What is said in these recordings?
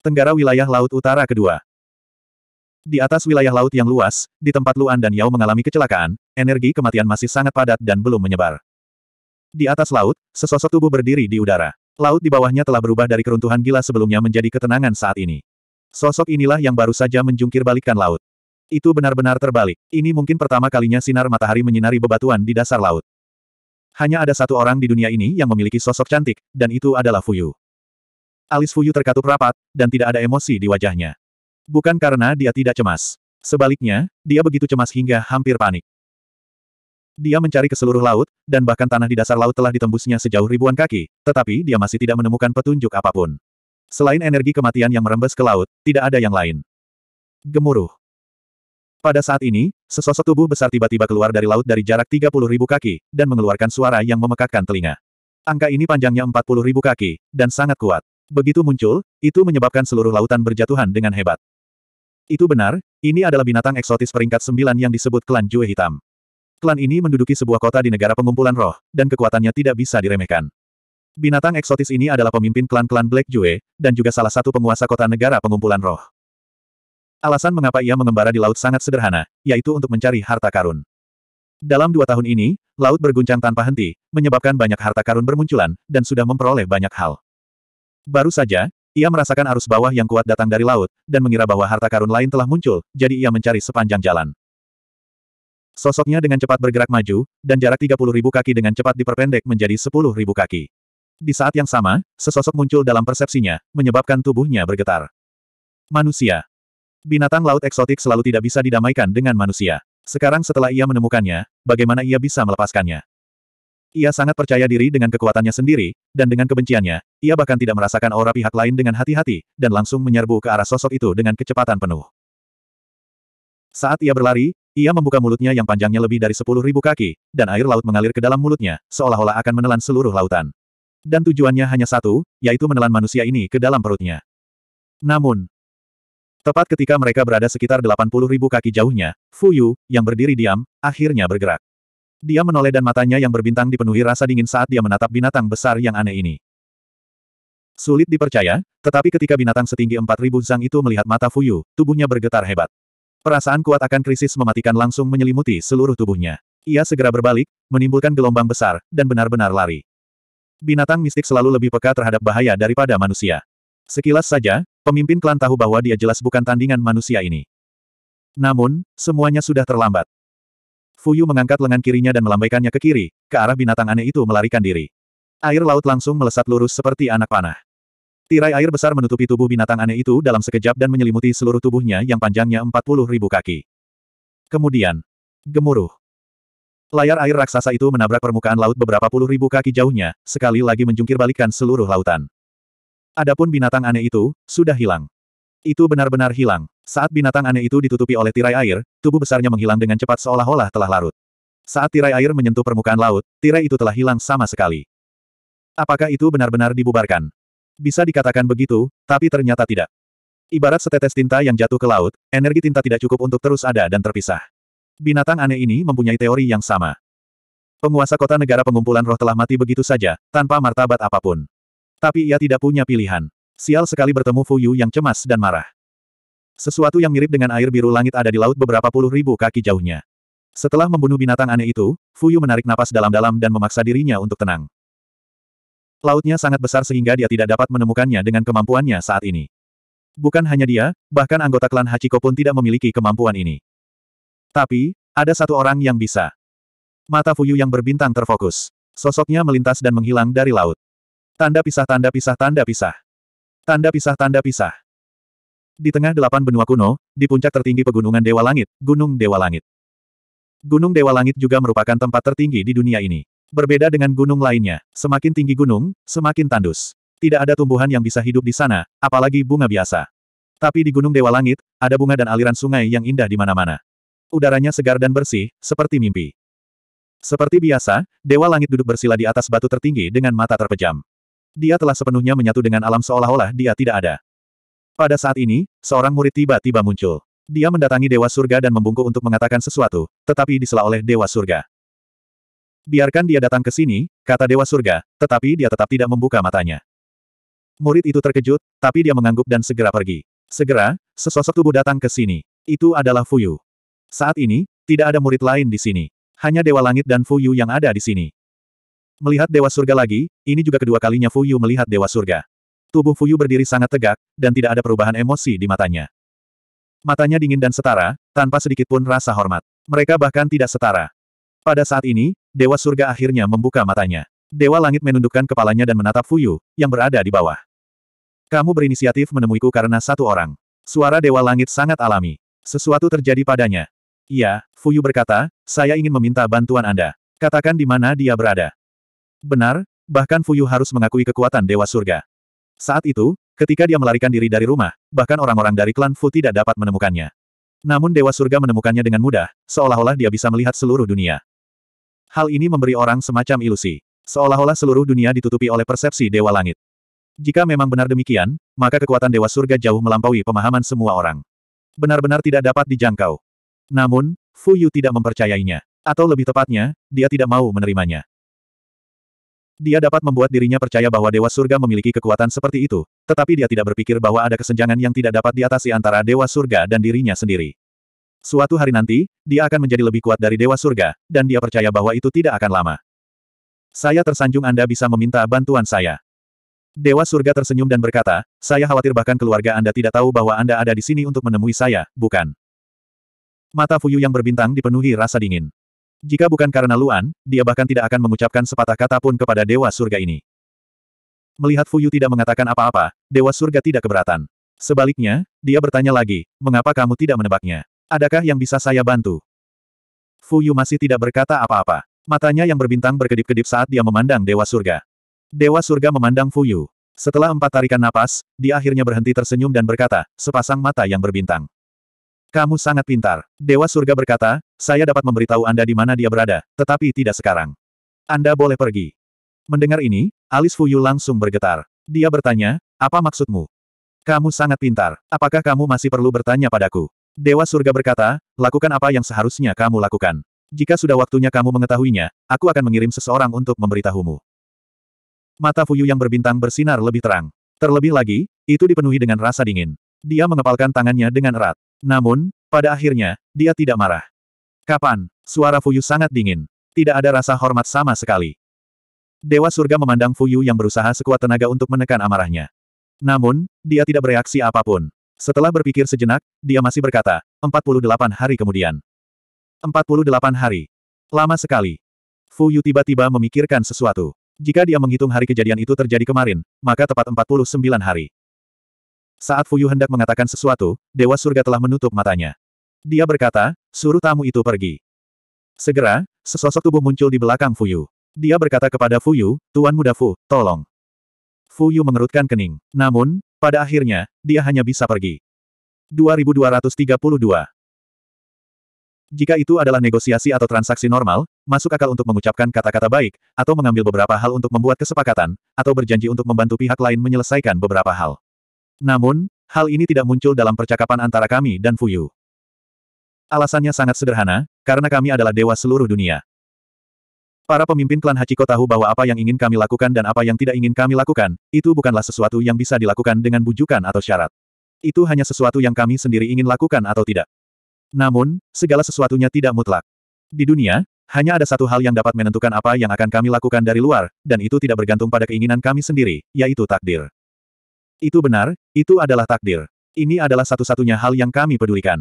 Tenggara wilayah laut utara kedua. Di atas wilayah laut yang luas, di tempat Luan dan Yao mengalami kecelakaan, energi kematian masih sangat padat dan belum menyebar. Di atas laut, sesosok tubuh berdiri di udara. Laut di bawahnya telah berubah dari keruntuhan gila sebelumnya menjadi ketenangan saat ini. Sosok inilah yang baru saja menjungkir balikan laut. Itu benar-benar terbalik. Ini mungkin pertama kalinya sinar matahari menyinari bebatuan di dasar laut. Hanya ada satu orang di dunia ini yang memiliki sosok cantik, dan itu adalah Fuyu. Alis Fuyu terkatup rapat, dan tidak ada emosi di wajahnya. Bukan karena dia tidak cemas. Sebaliknya, dia begitu cemas hingga hampir panik. Dia mencari ke seluruh laut, dan bahkan tanah di dasar laut telah ditembusnya sejauh ribuan kaki, tetapi dia masih tidak menemukan petunjuk apapun. Selain energi kematian yang merembes ke laut, tidak ada yang lain. Gemuruh. Pada saat ini, sesosok tubuh besar tiba-tiba keluar dari laut dari jarak ribu kaki, dan mengeluarkan suara yang memekakkan telinga. Angka ini panjangnya ribu kaki, dan sangat kuat. Begitu muncul, itu menyebabkan seluruh lautan berjatuhan dengan hebat. Itu benar, ini adalah binatang eksotis peringkat 9 yang disebut klan Jue Hitam. Klan ini menduduki sebuah kota di negara pengumpulan roh, dan kekuatannya tidak bisa diremehkan. Binatang eksotis ini adalah pemimpin klan-klan Black Jue, dan juga salah satu penguasa kota negara pengumpulan roh. Alasan mengapa ia mengembara di laut sangat sederhana, yaitu untuk mencari harta karun. Dalam dua tahun ini, laut berguncang tanpa henti, menyebabkan banyak harta karun bermunculan, dan sudah memperoleh banyak hal. Baru saja, ia merasakan arus bawah yang kuat datang dari laut, dan mengira bahwa harta karun lain telah muncul, jadi ia mencari sepanjang jalan. Sosoknya dengan cepat bergerak maju, dan jarak ribu kaki dengan cepat diperpendek menjadi ribu kaki. Di saat yang sama, sesosok muncul dalam persepsinya, menyebabkan tubuhnya bergetar. Manusia. Binatang laut eksotik selalu tidak bisa didamaikan dengan manusia. Sekarang setelah ia menemukannya, bagaimana ia bisa melepaskannya? Ia sangat percaya diri dengan kekuatannya sendiri, dan dengan kebenciannya, ia bahkan tidak merasakan aura pihak lain dengan hati-hati, dan langsung menyerbu ke arah sosok itu dengan kecepatan penuh. Saat ia berlari, ia membuka mulutnya yang panjangnya lebih dari sepuluh ribu kaki, dan air laut mengalir ke dalam mulutnya, seolah-olah akan menelan seluruh lautan. Dan tujuannya hanya satu, yaitu menelan manusia ini ke dalam perutnya. Namun, Tepat ketika mereka berada sekitar 80 ribu kaki jauhnya, Fu Yu yang berdiri diam, akhirnya bergerak. Dia menoleh dan matanya yang berbintang dipenuhi rasa dingin saat dia menatap binatang besar yang aneh ini. Sulit dipercaya, tetapi ketika binatang setinggi 4000 zang itu melihat mata Fu Yu, tubuhnya bergetar hebat. Perasaan kuat akan krisis mematikan langsung menyelimuti seluruh tubuhnya. Ia segera berbalik, menimbulkan gelombang besar, dan benar-benar lari. Binatang mistik selalu lebih peka terhadap bahaya daripada manusia. Sekilas saja, Pemimpin klan tahu bahwa dia jelas bukan tandingan manusia ini. Namun, semuanya sudah terlambat. Fuyu mengangkat lengan kirinya dan melambaikannya ke kiri, ke arah binatang aneh itu melarikan diri. Air laut langsung melesat lurus seperti anak panah. Tirai air besar menutupi tubuh binatang aneh itu dalam sekejap dan menyelimuti seluruh tubuhnya yang panjangnya puluh ribu kaki. Kemudian, gemuruh. Layar air raksasa itu menabrak permukaan laut beberapa puluh ribu kaki jauhnya, sekali lagi menjungkir balikan seluruh lautan. Adapun binatang aneh itu, sudah hilang. Itu benar-benar hilang. Saat binatang aneh itu ditutupi oleh tirai air, tubuh besarnya menghilang dengan cepat seolah-olah telah larut. Saat tirai air menyentuh permukaan laut, tirai itu telah hilang sama sekali. Apakah itu benar-benar dibubarkan? Bisa dikatakan begitu, tapi ternyata tidak. Ibarat setetes tinta yang jatuh ke laut, energi tinta tidak cukup untuk terus ada dan terpisah. Binatang aneh ini mempunyai teori yang sama. Penguasa kota negara pengumpulan roh telah mati begitu saja, tanpa martabat apapun. Tapi ia tidak punya pilihan. Sial sekali bertemu Fuyu yang cemas dan marah. Sesuatu yang mirip dengan air biru langit ada di laut beberapa puluh ribu kaki jauhnya. Setelah membunuh binatang aneh itu, Fuyu menarik napas dalam-dalam dan memaksa dirinya untuk tenang. Lautnya sangat besar sehingga dia tidak dapat menemukannya dengan kemampuannya saat ini. Bukan hanya dia, bahkan anggota klan Hachiko pun tidak memiliki kemampuan ini. Tapi, ada satu orang yang bisa. Mata Fuyu yang berbintang terfokus. Sosoknya melintas dan menghilang dari laut. Tanda pisah tanda pisah tanda pisah. Tanda pisah tanda pisah. Di tengah delapan benua kuno, di puncak tertinggi pegunungan Dewa Langit, Gunung Dewa Langit. Gunung Dewa Langit juga merupakan tempat tertinggi di dunia ini. Berbeda dengan gunung lainnya, semakin tinggi gunung, semakin tandus. Tidak ada tumbuhan yang bisa hidup di sana, apalagi bunga biasa. Tapi di Gunung Dewa Langit, ada bunga dan aliran sungai yang indah di mana-mana. Udaranya segar dan bersih, seperti mimpi. Seperti biasa, Dewa Langit duduk bersila di atas batu tertinggi dengan mata terpejam. Dia telah sepenuhnya menyatu dengan alam seolah-olah dia tidak ada. Pada saat ini, seorang murid tiba-tiba muncul. Dia mendatangi Dewa Surga dan membungkuk untuk mengatakan sesuatu, tetapi disela oleh Dewa Surga. Biarkan dia datang ke sini, kata Dewa Surga, tetapi dia tetap tidak membuka matanya. Murid itu terkejut, tapi dia mengangguk dan segera pergi. Segera, sesosok tubuh datang ke sini. Itu adalah Fuyu. Saat ini, tidak ada murid lain di sini. Hanya Dewa Langit dan Fuyu yang ada di sini. Melihat Dewa Surga lagi, ini juga kedua kalinya Fuyu melihat Dewa Surga. Tubuh Fuyu berdiri sangat tegak, dan tidak ada perubahan emosi di matanya. Matanya dingin dan setara, tanpa sedikitpun rasa hormat. Mereka bahkan tidak setara. Pada saat ini, Dewa Surga akhirnya membuka matanya. Dewa Langit menundukkan kepalanya dan menatap Fuyu, yang berada di bawah. Kamu berinisiatif menemuiku karena satu orang. Suara Dewa Langit sangat alami. Sesuatu terjadi padanya. Iya, Fuyu berkata, saya ingin meminta bantuan Anda. Katakan di mana dia berada. Benar, bahkan Fuyu harus mengakui kekuatan Dewa Surga. Saat itu, ketika dia melarikan diri dari rumah, bahkan orang-orang dari klan Fu tidak dapat menemukannya. Namun Dewa Surga menemukannya dengan mudah, seolah-olah dia bisa melihat seluruh dunia. Hal ini memberi orang semacam ilusi. Seolah-olah seluruh dunia ditutupi oleh persepsi Dewa Langit. Jika memang benar demikian, maka kekuatan Dewa Surga jauh melampaui pemahaman semua orang. Benar-benar tidak dapat dijangkau. Namun, Fu Yu tidak mempercayainya. Atau lebih tepatnya, dia tidak mau menerimanya. Dia dapat membuat dirinya percaya bahwa Dewa Surga memiliki kekuatan seperti itu, tetapi dia tidak berpikir bahwa ada kesenjangan yang tidak dapat diatasi antara Dewa Surga dan dirinya sendiri. Suatu hari nanti, dia akan menjadi lebih kuat dari Dewa Surga, dan dia percaya bahwa itu tidak akan lama. Saya tersanjung Anda bisa meminta bantuan saya. Dewa Surga tersenyum dan berkata, saya khawatir bahkan keluarga Anda tidak tahu bahwa Anda ada di sini untuk menemui saya, bukan? Mata Fuyu yang berbintang dipenuhi rasa dingin. Jika bukan karena Luan, dia bahkan tidak akan mengucapkan sepatah kata pun kepada Dewa Surga ini. Melihat Fuyu tidak mengatakan apa-apa, Dewa Surga tidak keberatan. Sebaliknya, dia bertanya lagi, mengapa kamu tidak menebaknya? Adakah yang bisa saya bantu? Fuyu masih tidak berkata apa-apa. Matanya yang berbintang berkedip-kedip saat dia memandang Dewa Surga. Dewa Surga memandang Fuyu. Setelah empat tarikan napas, dia akhirnya berhenti tersenyum dan berkata, sepasang mata yang berbintang. Kamu sangat pintar. Dewa surga berkata, saya dapat memberitahu Anda di mana dia berada, tetapi tidak sekarang. Anda boleh pergi. Mendengar ini, alis Fuyu langsung bergetar. Dia bertanya, apa maksudmu? Kamu sangat pintar. Apakah kamu masih perlu bertanya padaku? Dewa surga berkata, lakukan apa yang seharusnya kamu lakukan. Jika sudah waktunya kamu mengetahuinya, aku akan mengirim seseorang untuk memberitahumu. Mata Fuyu yang berbintang bersinar lebih terang. Terlebih lagi, itu dipenuhi dengan rasa dingin. Dia mengepalkan tangannya dengan erat. Namun, pada akhirnya, dia tidak marah. Kapan? Suara Fuyu sangat dingin. Tidak ada rasa hormat sama sekali. Dewa surga memandang Fuyu yang berusaha sekuat tenaga untuk menekan amarahnya. Namun, dia tidak bereaksi apapun. Setelah berpikir sejenak, dia masih berkata, 48 hari kemudian. 48 hari. Lama sekali. Fuyu tiba-tiba memikirkan sesuatu. Jika dia menghitung hari kejadian itu terjadi kemarin, maka tepat 49 hari. Saat Fuyu hendak mengatakan sesuatu, Dewa Surga telah menutup matanya. Dia berkata, suruh tamu itu pergi. Segera, sesosok tubuh muncul di belakang Fuyu. Dia berkata kepada Fuyu, Tuan Muda Fu, tolong. Fuyu mengerutkan kening. Namun, pada akhirnya, dia hanya bisa pergi. 2232 Jika itu adalah negosiasi atau transaksi normal, masuk akal untuk mengucapkan kata-kata baik, atau mengambil beberapa hal untuk membuat kesepakatan, atau berjanji untuk membantu pihak lain menyelesaikan beberapa hal. Namun, hal ini tidak muncul dalam percakapan antara kami dan Fuyu. Alasannya sangat sederhana, karena kami adalah dewa seluruh dunia. Para pemimpin klan Hachiko tahu bahwa apa yang ingin kami lakukan dan apa yang tidak ingin kami lakukan, itu bukanlah sesuatu yang bisa dilakukan dengan bujukan atau syarat. Itu hanya sesuatu yang kami sendiri ingin lakukan atau tidak. Namun, segala sesuatunya tidak mutlak. Di dunia, hanya ada satu hal yang dapat menentukan apa yang akan kami lakukan dari luar, dan itu tidak bergantung pada keinginan kami sendiri, yaitu takdir. Itu benar, itu adalah takdir. Ini adalah satu-satunya hal yang kami pedulikan.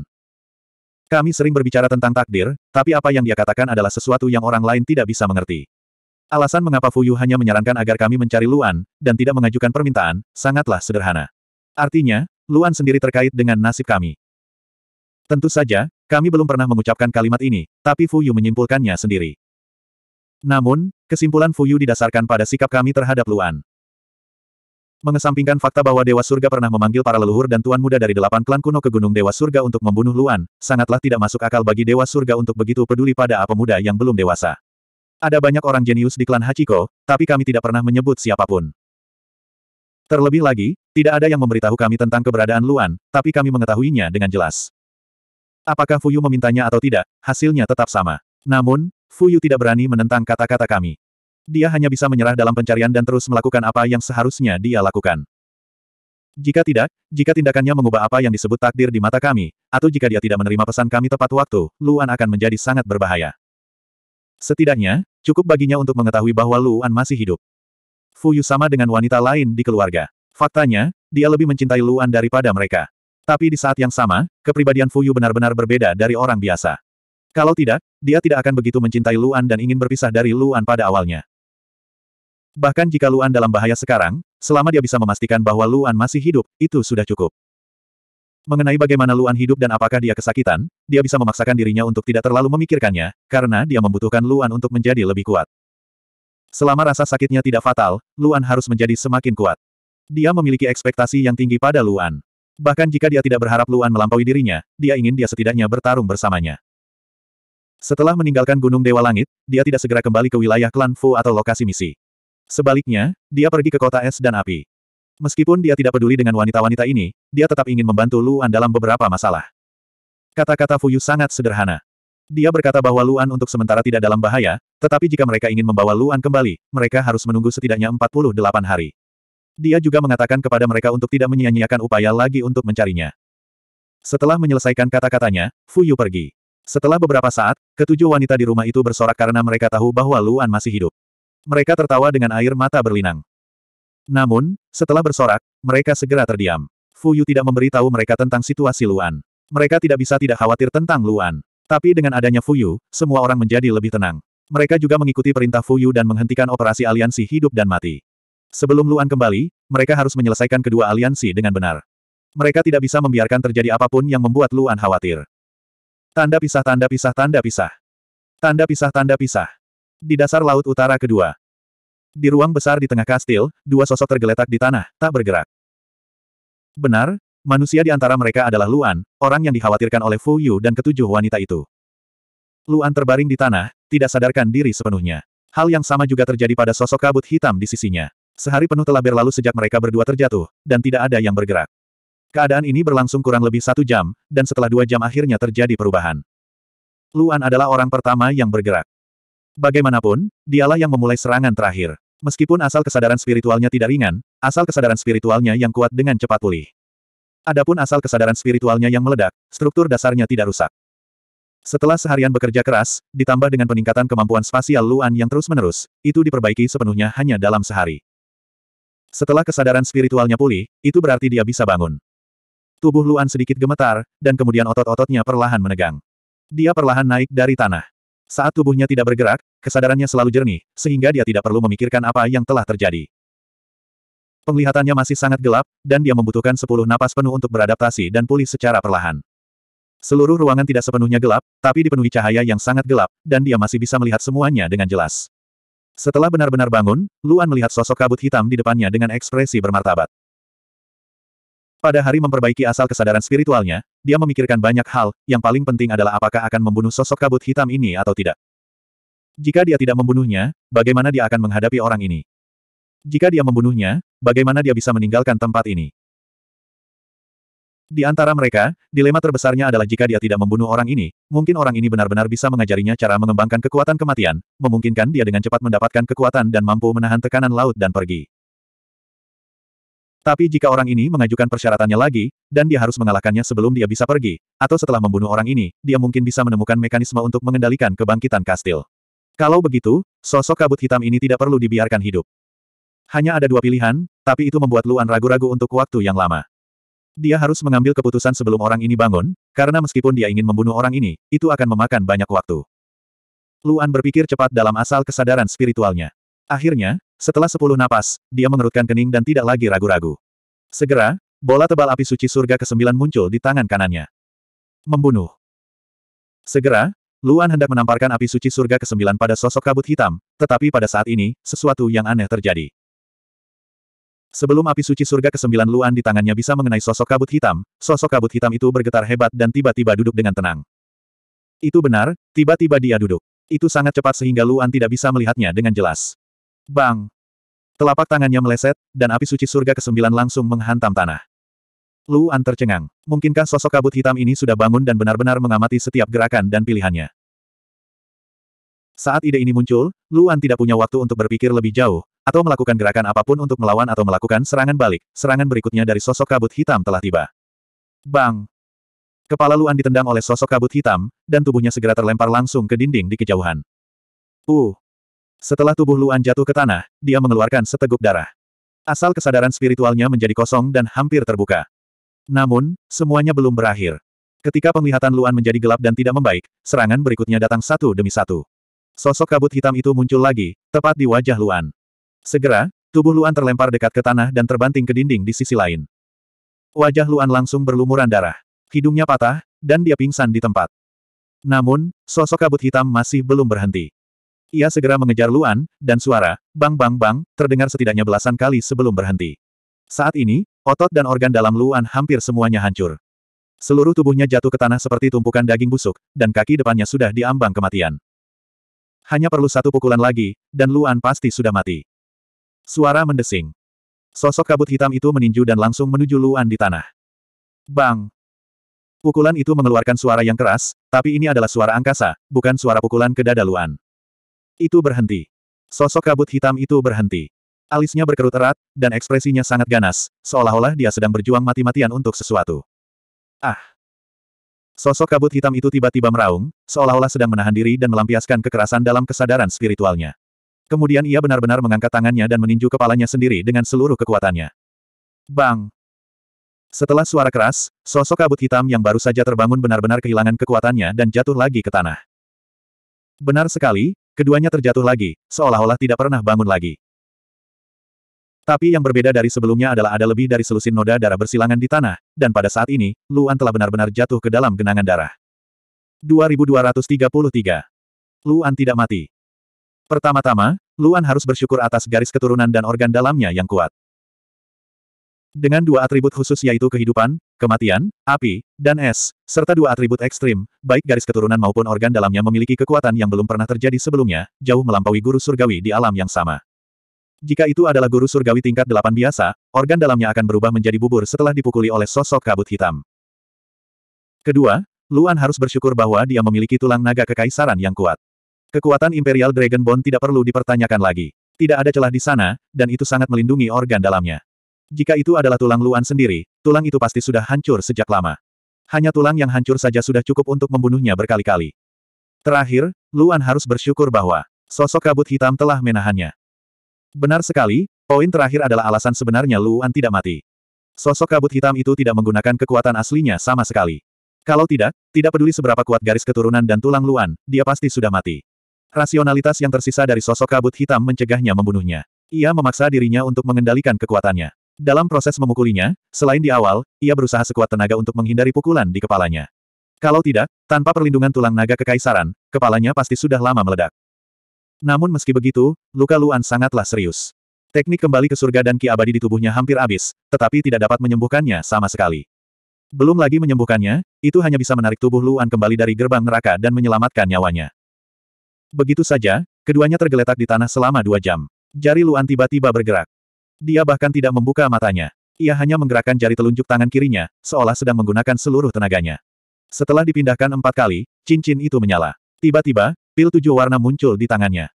Kami sering berbicara tentang takdir, tapi apa yang dia katakan adalah sesuatu yang orang lain tidak bisa mengerti. Alasan mengapa Fuyu hanya menyarankan agar kami mencari Luan, dan tidak mengajukan permintaan, sangatlah sederhana. Artinya, Luan sendiri terkait dengan nasib kami. Tentu saja, kami belum pernah mengucapkan kalimat ini, tapi Fuyu menyimpulkannya sendiri. Namun, kesimpulan Fuyu didasarkan pada sikap kami terhadap Luan. Mengesampingkan fakta bahwa Dewa Surga pernah memanggil para leluhur dan tuan muda dari delapan klan kuno ke Gunung Dewa Surga untuk membunuh Luan, sangatlah tidak masuk akal bagi Dewa Surga untuk begitu peduli pada apa muda yang belum dewasa. Ada banyak orang jenius di klan Hachiko, tapi kami tidak pernah menyebut siapapun. Terlebih lagi, tidak ada yang memberitahu kami tentang keberadaan Luan, tapi kami mengetahuinya dengan jelas. Apakah Fuyu memintanya atau tidak, hasilnya tetap sama. Namun, Fuyu tidak berani menentang kata-kata kami dia hanya bisa menyerah dalam pencarian dan terus melakukan apa yang seharusnya dia lakukan. Jika tidak, jika tindakannya mengubah apa yang disebut takdir di mata kami, atau jika dia tidak menerima pesan kami tepat waktu, Luan akan menjadi sangat berbahaya. Setidaknya, cukup baginya untuk mengetahui bahwa Luan masih hidup. Fuyu sama dengan wanita lain di keluarga. Faktanya, dia lebih mencintai Luan daripada mereka. Tapi di saat yang sama, kepribadian Fuyu benar-benar berbeda dari orang biasa. Kalau tidak, dia tidak akan begitu mencintai Luan dan ingin berpisah dari Luan pada awalnya. Bahkan jika Luan dalam bahaya sekarang, selama dia bisa memastikan bahwa Luan masih hidup, itu sudah cukup. Mengenai bagaimana Luan hidup dan apakah dia kesakitan, dia bisa memaksakan dirinya untuk tidak terlalu memikirkannya, karena dia membutuhkan Luan untuk menjadi lebih kuat. Selama rasa sakitnya tidak fatal, Luan harus menjadi semakin kuat. Dia memiliki ekspektasi yang tinggi pada Luan. Bahkan jika dia tidak berharap Luan melampaui dirinya, dia ingin dia setidaknya bertarung bersamanya. Setelah meninggalkan Gunung Dewa Langit, dia tidak segera kembali ke wilayah klan Fu atau lokasi misi. Sebaliknya, dia pergi ke kota es dan api. Meskipun dia tidak peduli dengan wanita-wanita ini, dia tetap ingin membantu Luan dalam beberapa masalah. Kata-kata Fuyu sangat sederhana. Dia berkata bahwa Luan untuk sementara tidak dalam bahaya, tetapi jika mereka ingin membawa Luan kembali, mereka harus menunggu setidaknya 48 hari. Dia juga mengatakan kepada mereka untuk tidak menyia-nyiakan upaya lagi untuk mencarinya. Setelah menyelesaikan kata-katanya, Fuyu pergi. Setelah beberapa saat, ketujuh wanita di rumah itu bersorak karena mereka tahu bahwa Luan masih hidup. Mereka tertawa dengan air mata berlinang. Namun, setelah bersorak, mereka segera terdiam. Fu Yu tidak memberitahu mereka tentang situasi Luan. Mereka tidak bisa tidak khawatir tentang Luan. Tapi dengan adanya Fu Yu, semua orang menjadi lebih tenang. Mereka juga mengikuti perintah Fu Yu dan menghentikan operasi aliansi hidup dan mati. Sebelum Luan kembali, mereka harus menyelesaikan kedua aliansi dengan benar. Mereka tidak bisa membiarkan terjadi apapun yang membuat Luan khawatir. Tanda pisah tanda pisah tanda pisah. Tanda pisah tanda pisah. Di dasar laut utara kedua. Di ruang besar di tengah kastil, dua sosok tergeletak di tanah, tak bergerak. Benar, manusia di antara mereka adalah Luan, orang yang dikhawatirkan oleh Fu Yu dan ketujuh wanita itu. Luan terbaring di tanah, tidak sadarkan diri sepenuhnya. Hal yang sama juga terjadi pada sosok kabut hitam di sisinya. Sehari penuh telah berlalu sejak mereka berdua terjatuh, dan tidak ada yang bergerak. Keadaan ini berlangsung kurang lebih satu jam, dan setelah dua jam akhirnya terjadi perubahan. Luan adalah orang pertama yang bergerak. Bagaimanapun, dialah yang memulai serangan terakhir. Meskipun asal kesadaran spiritualnya tidak ringan, asal kesadaran spiritualnya yang kuat dengan cepat pulih. Adapun asal kesadaran spiritualnya yang meledak, struktur dasarnya tidak rusak. Setelah seharian bekerja keras, ditambah dengan peningkatan kemampuan spasial Luan yang terus-menerus, itu diperbaiki sepenuhnya hanya dalam sehari. Setelah kesadaran spiritualnya pulih, itu berarti dia bisa bangun. Tubuh Luan sedikit gemetar, dan kemudian otot-ototnya perlahan menegang. Dia perlahan naik dari tanah. Saat tubuhnya tidak bergerak, kesadarannya selalu jernih, sehingga dia tidak perlu memikirkan apa yang telah terjadi. Penglihatannya masih sangat gelap, dan dia membutuhkan sepuluh napas penuh untuk beradaptasi dan pulih secara perlahan. Seluruh ruangan tidak sepenuhnya gelap, tapi dipenuhi cahaya yang sangat gelap, dan dia masih bisa melihat semuanya dengan jelas. Setelah benar-benar bangun, Luan melihat sosok kabut hitam di depannya dengan ekspresi bermartabat. Pada hari memperbaiki asal kesadaran spiritualnya, dia memikirkan banyak hal, yang paling penting adalah apakah akan membunuh sosok kabut hitam ini atau tidak. Jika dia tidak membunuhnya, bagaimana dia akan menghadapi orang ini? Jika dia membunuhnya, bagaimana dia bisa meninggalkan tempat ini? Di antara mereka, dilema terbesarnya adalah jika dia tidak membunuh orang ini, mungkin orang ini benar-benar bisa mengajarinya cara mengembangkan kekuatan kematian, memungkinkan dia dengan cepat mendapatkan kekuatan dan mampu menahan tekanan laut dan pergi. Tapi jika orang ini mengajukan persyaratannya lagi, dan dia harus mengalahkannya sebelum dia bisa pergi, atau setelah membunuh orang ini, dia mungkin bisa menemukan mekanisme untuk mengendalikan kebangkitan kastil. Kalau begitu, sosok kabut hitam ini tidak perlu dibiarkan hidup. Hanya ada dua pilihan, tapi itu membuat Luan ragu-ragu untuk waktu yang lama. Dia harus mengambil keputusan sebelum orang ini bangun, karena meskipun dia ingin membunuh orang ini, itu akan memakan banyak waktu. Luan berpikir cepat dalam asal kesadaran spiritualnya. Akhirnya, setelah sepuluh napas, dia mengerutkan kening dan tidak lagi ragu-ragu. Segera, bola tebal api suci surga ke-9 muncul di tangan kanannya. Membunuh. Segera, Luan hendak menamparkan api suci surga ke-9 pada sosok kabut hitam, tetapi pada saat ini, sesuatu yang aneh terjadi. Sebelum api suci surga ke-9 Luan di tangannya bisa mengenai sosok kabut hitam, sosok kabut hitam itu bergetar hebat dan tiba-tiba duduk dengan tenang. Itu benar, tiba-tiba dia duduk. Itu sangat cepat sehingga Luan tidak bisa melihatnya dengan jelas. Bang! Telapak tangannya meleset, dan api suci surga kesembilan langsung menghantam tanah. Luan tercengang. Mungkinkah sosok kabut hitam ini sudah bangun dan benar-benar mengamati setiap gerakan dan pilihannya? Saat ide ini muncul, Luan tidak punya waktu untuk berpikir lebih jauh, atau melakukan gerakan apapun untuk melawan atau melakukan serangan balik. Serangan berikutnya dari sosok kabut hitam telah tiba. Bang! Kepala Luan ditendang oleh sosok kabut hitam, dan tubuhnya segera terlempar langsung ke dinding di kejauhan. Uh! Setelah tubuh Luan jatuh ke tanah, dia mengeluarkan seteguk darah. Asal kesadaran spiritualnya menjadi kosong dan hampir terbuka. Namun, semuanya belum berakhir. Ketika penglihatan Luan menjadi gelap dan tidak membaik, serangan berikutnya datang satu demi satu. Sosok kabut hitam itu muncul lagi, tepat di wajah Luan. Segera, tubuh Luan terlempar dekat ke tanah dan terbanting ke dinding di sisi lain. Wajah Luan langsung berlumuran darah. Hidungnya patah, dan dia pingsan di tempat. Namun, sosok kabut hitam masih belum berhenti. Ia segera mengejar Luan, dan suara, bang bang bang, terdengar setidaknya belasan kali sebelum berhenti. Saat ini, otot dan organ dalam Luan hampir semuanya hancur. Seluruh tubuhnya jatuh ke tanah seperti tumpukan daging busuk, dan kaki depannya sudah diambang kematian. Hanya perlu satu pukulan lagi, dan Luan pasti sudah mati. Suara mendesing. Sosok kabut hitam itu meninju dan langsung menuju Luan di tanah. Bang! Pukulan itu mengeluarkan suara yang keras, tapi ini adalah suara angkasa, bukan suara pukulan ke dada Luan. Itu berhenti. Sosok kabut hitam itu berhenti. Alisnya berkerut erat, dan ekspresinya sangat ganas, seolah-olah dia sedang berjuang mati-matian untuk sesuatu. Ah! Sosok kabut hitam itu tiba-tiba meraung, seolah-olah sedang menahan diri dan melampiaskan kekerasan dalam kesadaran spiritualnya. Kemudian ia benar-benar mengangkat tangannya dan meninju kepalanya sendiri dengan seluruh kekuatannya. Bang! Setelah suara keras, sosok kabut hitam yang baru saja terbangun benar-benar kehilangan kekuatannya dan jatuh lagi ke tanah. Benar sekali, Keduanya terjatuh lagi, seolah-olah tidak pernah bangun lagi. Tapi yang berbeda dari sebelumnya adalah ada lebih dari selusin noda darah bersilangan di tanah, dan pada saat ini, Luan telah benar-benar jatuh ke dalam genangan darah. 2233 Luan tidak mati. Pertama-tama, Luan harus bersyukur atas garis keturunan dan organ dalamnya yang kuat. Dengan dua atribut khusus yaitu kehidupan, kematian, api, dan es, serta dua atribut ekstrim, baik garis keturunan maupun organ dalamnya memiliki kekuatan yang belum pernah terjadi sebelumnya, jauh melampaui guru surgawi di alam yang sama. Jika itu adalah guru surgawi tingkat delapan biasa, organ dalamnya akan berubah menjadi bubur setelah dipukuli oleh sosok kabut hitam. Kedua, Luan harus bersyukur bahwa dia memiliki tulang naga kekaisaran yang kuat. Kekuatan Imperial Dragonborn tidak perlu dipertanyakan lagi. Tidak ada celah di sana, dan itu sangat melindungi organ dalamnya. Jika itu adalah tulang Luan sendiri, tulang itu pasti sudah hancur sejak lama. Hanya tulang yang hancur saja sudah cukup untuk membunuhnya berkali-kali. Terakhir, Luan harus bersyukur bahwa sosok kabut hitam telah menahannya. Benar sekali, poin terakhir adalah alasan sebenarnya Luan tidak mati. Sosok kabut hitam itu tidak menggunakan kekuatan aslinya sama sekali. Kalau tidak, tidak peduli seberapa kuat garis keturunan dan tulang Luan, dia pasti sudah mati. Rasionalitas yang tersisa dari sosok kabut hitam mencegahnya membunuhnya. Ia memaksa dirinya untuk mengendalikan kekuatannya. Dalam proses memukulinya, selain di awal, ia berusaha sekuat tenaga untuk menghindari pukulan di kepalanya. Kalau tidak, tanpa perlindungan tulang naga kekaisaran, kepalanya pasti sudah lama meledak. Namun meski begitu, luka Luan sangatlah serius. Teknik kembali ke surga dan ki abadi di tubuhnya hampir habis, tetapi tidak dapat menyembuhkannya sama sekali. Belum lagi menyembuhkannya, itu hanya bisa menarik tubuh Luan kembali dari gerbang neraka dan menyelamatkan nyawanya. Begitu saja, keduanya tergeletak di tanah selama dua jam. Jari Luan tiba-tiba bergerak. Dia bahkan tidak membuka matanya. Ia hanya menggerakkan jari telunjuk tangan kirinya, seolah sedang menggunakan seluruh tenaganya. Setelah dipindahkan empat kali, cincin itu menyala. Tiba-tiba, pil tujuh warna muncul di tangannya.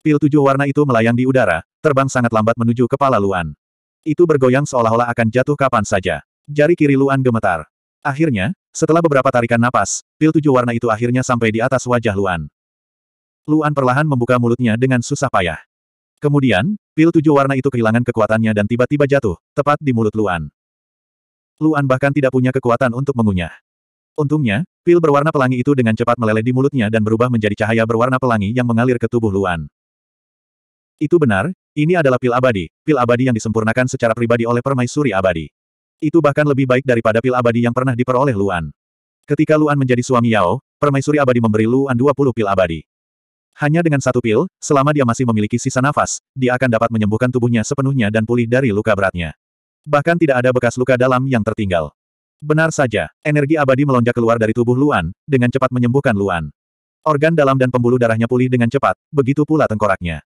Pil tujuh warna itu melayang di udara, terbang sangat lambat menuju kepala Luan. Itu bergoyang seolah-olah akan jatuh kapan saja. Jari kiri Luan gemetar. Akhirnya, setelah beberapa tarikan napas, pil tujuh warna itu akhirnya sampai di atas wajah Luan. Luan perlahan membuka mulutnya dengan susah payah. Kemudian, pil tujuh warna itu kehilangan kekuatannya dan tiba-tiba jatuh, tepat di mulut Luan. Luan bahkan tidak punya kekuatan untuk mengunyah. Untungnya, pil berwarna pelangi itu dengan cepat meleleh di mulutnya dan berubah menjadi cahaya berwarna pelangi yang mengalir ke tubuh Luan. Itu benar, ini adalah pil abadi, pil abadi yang disempurnakan secara pribadi oleh permaisuri abadi. Itu bahkan lebih baik daripada pil abadi yang pernah diperoleh Luan. Ketika Luan menjadi suami Yao, permaisuri abadi memberi Luan 20 pil abadi. Hanya dengan satu pil, selama dia masih memiliki sisa nafas, dia akan dapat menyembuhkan tubuhnya sepenuhnya dan pulih dari luka beratnya. Bahkan tidak ada bekas luka dalam yang tertinggal. Benar saja, energi abadi melonjak keluar dari tubuh Luan, dengan cepat menyembuhkan Luan. Organ dalam dan pembuluh darahnya pulih dengan cepat, begitu pula tengkoraknya.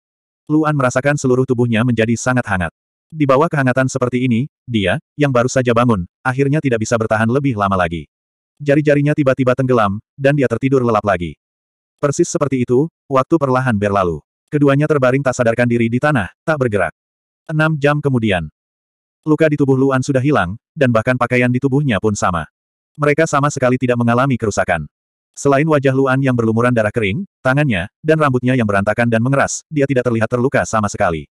Luan merasakan seluruh tubuhnya menjadi sangat hangat. Di bawah kehangatan seperti ini, dia, yang baru saja bangun, akhirnya tidak bisa bertahan lebih lama lagi. Jari-jarinya tiba-tiba tenggelam, dan dia tertidur lelap lagi. Persis seperti itu, waktu perlahan berlalu. Keduanya terbaring tak sadarkan diri di tanah, tak bergerak. Enam jam kemudian. Luka di tubuh Luan sudah hilang, dan bahkan pakaian di tubuhnya pun sama. Mereka sama sekali tidak mengalami kerusakan. Selain wajah Luan yang berlumuran darah kering, tangannya, dan rambutnya yang berantakan dan mengeras, dia tidak terlihat terluka sama sekali.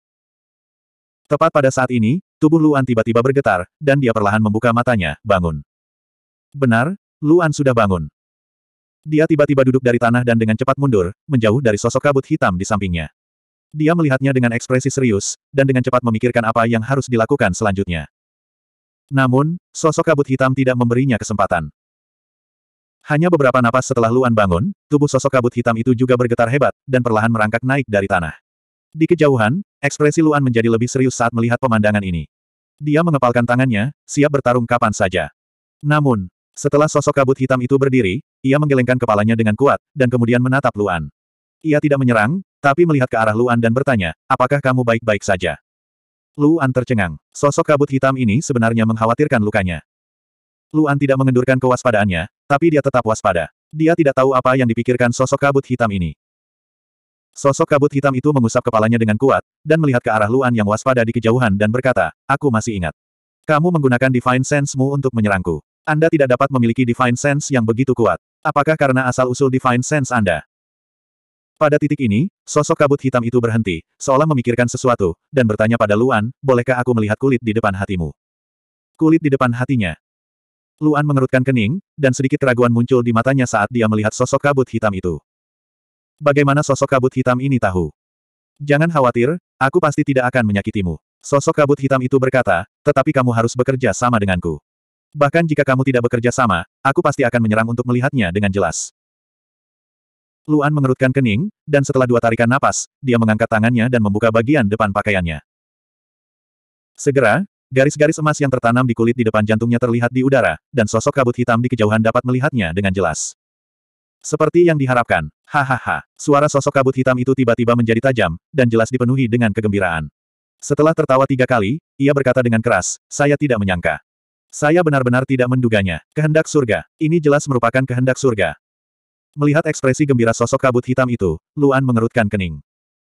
Tepat pada saat ini, tubuh Luan tiba-tiba bergetar, dan dia perlahan membuka matanya, bangun. Benar, Luan sudah bangun. Dia tiba-tiba duduk dari tanah dan dengan cepat mundur, menjauh dari sosok kabut hitam di sampingnya. Dia melihatnya dengan ekspresi serius, dan dengan cepat memikirkan apa yang harus dilakukan selanjutnya. Namun, sosok kabut hitam tidak memberinya kesempatan. Hanya beberapa napas setelah Luan bangun, tubuh sosok kabut hitam itu juga bergetar hebat, dan perlahan merangkak naik dari tanah. Di kejauhan, ekspresi Luan menjadi lebih serius saat melihat pemandangan ini. Dia mengepalkan tangannya, siap bertarung kapan saja. Namun, setelah sosok kabut hitam itu berdiri, ia menggelengkan kepalanya dengan kuat, dan kemudian menatap Luan. Ia tidak menyerang, tapi melihat ke arah Luan dan bertanya, apakah kamu baik-baik saja? Luan tercengang. Sosok kabut hitam ini sebenarnya mengkhawatirkan lukanya. Luan tidak mengendurkan kewaspadaannya, tapi dia tetap waspada. Dia tidak tahu apa yang dipikirkan sosok kabut hitam ini. Sosok kabut hitam itu mengusap kepalanya dengan kuat, dan melihat ke arah Luan yang waspada di kejauhan dan berkata, aku masih ingat. Kamu menggunakan Divine Sensemu untuk menyerangku. Anda tidak dapat memiliki Divine Sense yang begitu kuat. Apakah karena asal-usul Divine Sense Anda? Pada titik ini, sosok kabut hitam itu berhenti, seolah memikirkan sesuatu, dan bertanya pada Luan, bolehkah aku melihat kulit di depan hatimu? Kulit di depan hatinya. Luan mengerutkan kening, dan sedikit keraguan muncul di matanya saat dia melihat sosok kabut hitam itu. Bagaimana sosok kabut hitam ini tahu? Jangan khawatir, aku pasti tidak akan menyakitimu. Sosok kabut hitam itu berkata, tetapi kamu harus bekerja sama denganku. Bahkan jika kamu tidak bekerja sama, aku pasti akan menyerang untuk melihatnya dengan jelas. Luan mengerutkan kening, dan setelah dua tarikan napas, dia mengangkat tangannya dan membuka bagian depan pakaiannya. Segera, garis-garis emas yang tertanam di kulit di depan jantungnya terlihat di udara, dan sosok kabut hitam di kejauhan dapat melihatnya dengan jelas. Seperti yang diharapkan, hahaha, suara sosok kabut hitam itu tiba-tiba menjadi tajam, dan jelas dipenuhi dengan kegembiraan. Setelah tertawa tiga kali, ia berkata dengan keras, saya tidak menyangka. Saya benar-benar tidak menduganya. Kehendak surga. Ini jelas merupakan kehendak surga. Melihat ekspresi gembira sosok kabut hitam itu, Luan mengerutkan kening.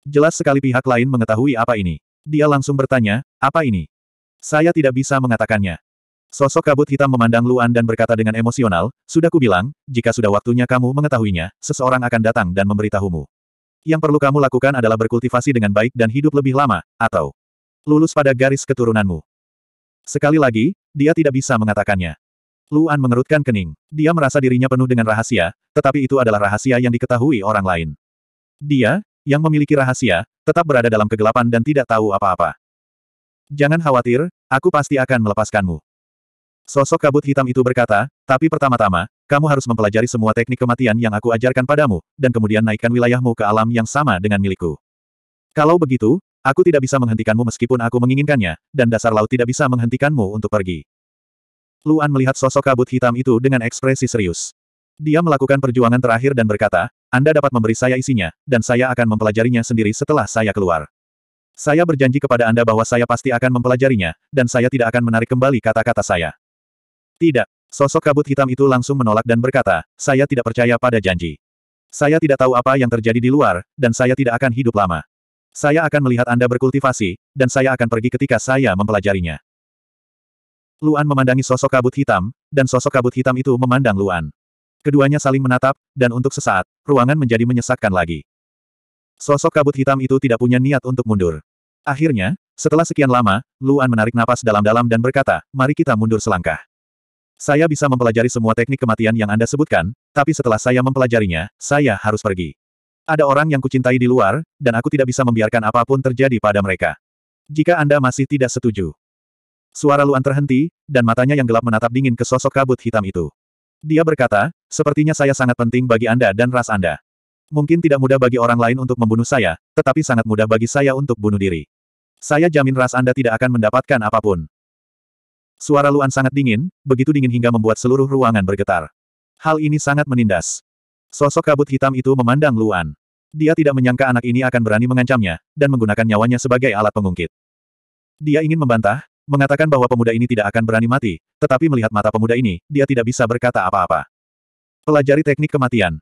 Jelas sekali pihak lain mengetahui apa ini. Dia langsung bertanya, apa ini? Saya tidak bisa mengatakannya. Sosok kabut hitam memandang Luan dan berkata dengan emosional, Sudah kubilang, jika sudah waktunya kamu mengetahuinya, seseorang akan datang dan memberitahumu. Yang perlu kamu lakukan adalah berkultivasi dengan baik dan hidup lebih lama, atau lulus pada garis keturunanmu. Sekali lagi, dia tidak bisa mengatakannya. Luan mengerutkan kening. Dia merasa dirinya penuh dengan rahasia, tetapi itu adalah rahasia yang diketahui orang lain. Dia, yang memiliki rahasia, tetap berada dalam kegelapan dan tidak tahu apa-apa. Jangan khawatir, aku pasti akan melepaskanmu. Sosok kabut hitam itu berkata, tapi pertama-tama, kamu harus mempelajari semua teknik kematian yang aku ajarkan padamu, dan kemudian naikkan wilayahmu ke alam yang sama dengan milikku. Kalau begitu, Aku tidak bisa menghentikanmu meskipun aku menginginkannya, dan dasar laut tidak bisa menghentikanmu untuk pergi. Luan melihat sosok kabut hitam itu dengan ekspresi serius. Dia melakukan perjuangan terakhir dan berkata, Anda dapat memberi saya isinya, dan saya akan mempelajarinya sendiri setelah saya keluar. Saya berjanji kepada Anda bahwa saya pasti akan mempelajarinya, dan saya tidak akan menarik kembali kata-kata saya. Tidak. Sosok kabut hitam itu langsung menolak dan berkata, Saya tidak percaya pada janji. Saya tidak tahu apa yang terjadi di luar, dan saya tidak akan hidup lama. Saya akan melihat Anda berkultivasi, dan saya akan pergi ketika saya mempelajarinya. Luan memandangi sosok kabut hitam, dan sosok kabut hitam itu memandang Luan. Keduanya saling menatap, dan untuk sesaat, ruangan menjadi menyesakkan lagi. Sosok kabut hitam itu tidak punya niat untuk mundur. Akhirnya, setelah sekian lama, Luan menarik napas dalam-dalam dan berkata, mari kita mundur selangkah. Saya bisa mempelajari semua teknik kematian yang Anda sebutkan, tapi setelah saya mempelajarinya, saya harus pergi. Ada orang yang kucintai di luar, dan aku tidak bisa membiarkan apapun terjadi pada mereka. Jika Anda masih tidak setuju. Suara Luan terhenti, dan matanya yang gelap menatap dingin ke sosok kabut hitam itu. Dia berkata, sepertinya saya sangat penting bagi Anda dan ras Anda. Mungkin tidak mudah bagi orang lain untuk membunuh saya, tetapi sangat mudah bagi saya untuk bunuh diri. Saya jamin ras Anda tidak akan mendapatkan apapun. Suara Luan sangat dingin, begitu dingin hingga membuat seluruh ruangan bergetar. Hal ini sangat menindas. Sosok kabut hitam itu memandang Luan. Dia tidak menyangka anak ini akan berani mengancamnya, dan menggunakan nyawanya sebagai alat pengungkit. Dia ingin membantah, mengatakan bahwa pemuda ini tidak akan berani mati, tetapi melihat mata pemuda ini, dia tidak bisa berkata apa-apa. Pelajari teknik kematian.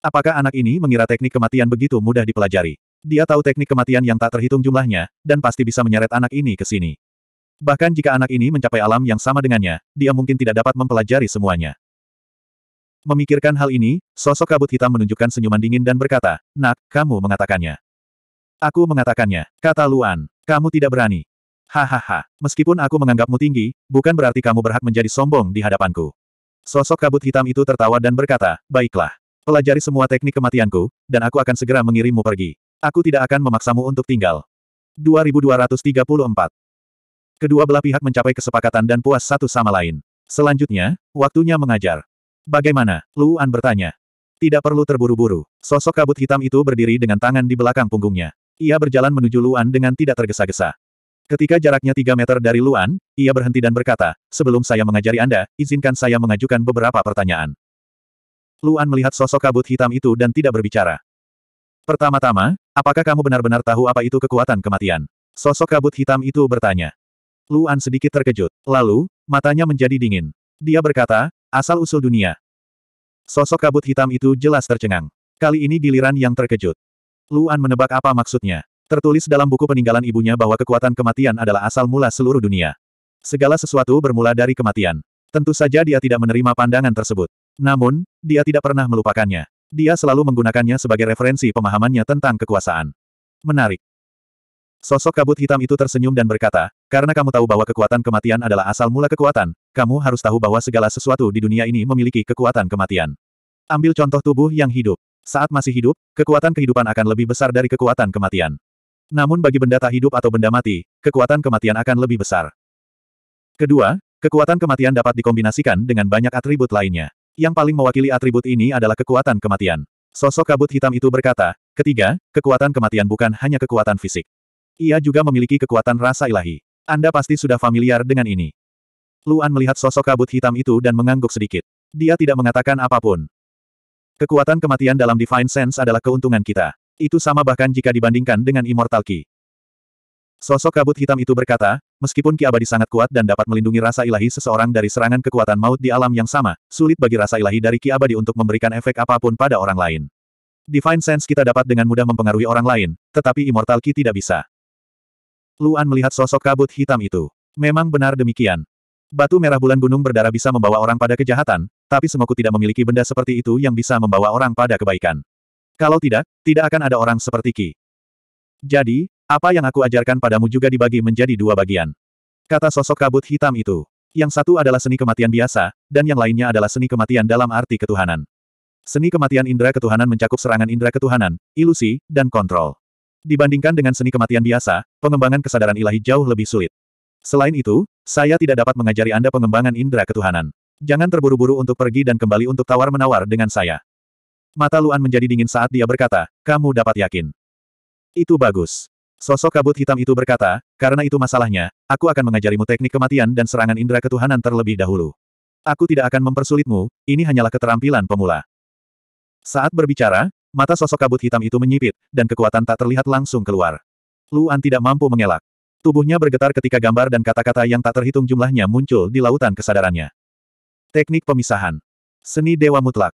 Apakah anak ini mengira teknik kematian begitu mudah dipelajari? Dia tahu teknik kematian yang tak terhitung jumlahnya, dan pasti bisa menyeret anak ini ke sini. Bahkan jika anak ini mencapai alam yang sama dengannya, dia mungkin tidak dapat mempelajari semuanya. Memikirkan hal ini, sosok kabut hitam menunjukkan senyuman dingin dan berkata, Nak, kamu mengatakannya. Aku mengatakannya, kata Luan. Kamu tidak berani. Hahaha, meskipun aku menganggapmu tinggi, bukan berarti kamu berhak menjadi sombong di hadapanku. Sosok kabut hitam itu tertawa dan berkata, Baiklah. Pelajari semua teknik kematianku, dan aku akan segera mengirimmu pergi. Aku tidak akan memaksamu untuk tinggal. 2234 Kedua belah pihak mencapai kesepakatan dan puas satu sama lain. Selanjutnya, waktunya mengajar. Bagaimana? Luan bertanya. Tidak perlu terburu-buru. Sosok kabut hitam itu berdiri dengan tangan di belakang punggungnya. Ia berjalan menuju Luan dengan tidak tergesa-gesa. Ketika jaraknya tiga meter dari Luan, ia berhenti dan berkata, sebelum saya mengajari Anda, izinkan saya mengajukan beberapa pertanyaan. Luan melihat sosok kabut hitam itu dan tidak berbicara. Pertama-tama, apakah kamu benar-benar tahu apa itu kekuatan kematian? Sosok kabut hitam itu bertanya. Luan sedikit terkejut. Lalu, matanya menjadi dingin. Dia berkata, Asal-usul dunia. Sosok kabut hitam itu jelas tercengang. Kali ini giliran yang terkejut. Luan menebak apa maksudnya. Tertulis dalam buku peninggalan ibunya bahwa kekuatan kematian adalah asal mula seluruh dunia. Segala sesuatu bermula dari kematian. Tentu saja dia tidak menerima pandangan tersebut. Namun, dia tidak pernah melupakannya. Dia selalu menggunakannya sebagai referensi pemahamannya tentang kekuasaan. Menarik. Sosok kabut hitam itu tersenyum dan berkata, karena kamu tahu bahwa kekuatan kematian adalah asal mula kekuatan, kamu harus tahu bahwa segala sesuatu di dunia ini memiliki kekuatan kematian. Ambil contoh tubuh yang hidup. Saat masih hidup, kekuatan kehidupan akan lebih besar dari kekuatan kematian. Namun bagi benda tak hidup atau benda mati, kekuatan kematian akan lebih besar. Kedua, kekuatan kematian dapat dikombinasikan dengan banyak atribut lainnya. Yang paling mewakili atribut ini adalah kekuatan kematian. Sosok kabut hitam itu berkata, ketiga, kekuatan kematian bukan hanya kekuatan fisik. Ia juga memiliki kekuatan rasa ilahi. Anda pasti sudah familiar dengan ini. Luan melihat sosok kabut hitam itu dan mengangguk sedikit. Dia tidak mengatakan apapun. Kekuatan kematian dalam Divine Sense adalah keuntungan kita. Itu sama bahkan jika dibandingkan dengan Immortal Ki. Sosok kabut hitam itu berkata, meskipun Ki Abadi sangat kuat dan dapat melindungi rasa ilahi seseorang dari serangan kekuatan maut di alam yang sama, sulit bagi rasa ilahi dari Ki Abadi untuk memberikan efek apapun pada orang lain. Divine Sense kita dapat dengan mudah mempengaruhi orang lain, tetapi Immortal Ki tidak bisa. Luan melihat sosok kabut hitam itu. Memang benar demikian. Batu merah bulan gunung berdarah bisa membawa orang pada kejahatan, tapi Semoku tidak memiliki benda seperti itu yang bisa membawa orang pada kebaikan. Kalau tidak, tidak akan ada orang seperti Ki. Jadi, apa yang aku ajarkan padamu juga dibagi menjadi dua bagian. Kata sosok kabut hitam itu. Yang satu adalah seni kematian biasa, dan yang lainnya adalah seni kematian dalam arti ketuhanan. Seni kematian indera ketuhanan mencakup serangan indera ketuhanan, ilusi, dan kontrol. Dibandingkan dengan seni kematian biasa, pengembangan kesadaran ilahi jauh lebih sulit. Selain itu, saya tidak dapat mengajari Anda pengembangan indera ketuhanan. Jangan terburu-buru untuk pergi dan kembali untuk tawar-menawar dengan saya. Mata Luan menjadi dingin saat dia berkata, kamu dapat yakin. Itu bagus. Sosok kabut hitam itu berkata, karena itu masalahnya, aku akan mengajarimu teknik kematian dan serangan indera ketuhanan terlebih dahulu. Aku tidak akan mempersulitmu, ini hanyalah keterampilan pemula. Saat berbicara, Mata sosok kabut hitam itu menyipit, dan kekuatan tak terlihat langsung keluar. Luan tidak mampu mengelak. Tubuhnya bergetar ketika gambar dan kata-kata yang tak terhitung jumlahnya muncul di lautan kesadarannya. Teknik pemisahan. Seni Dewa Mutlak.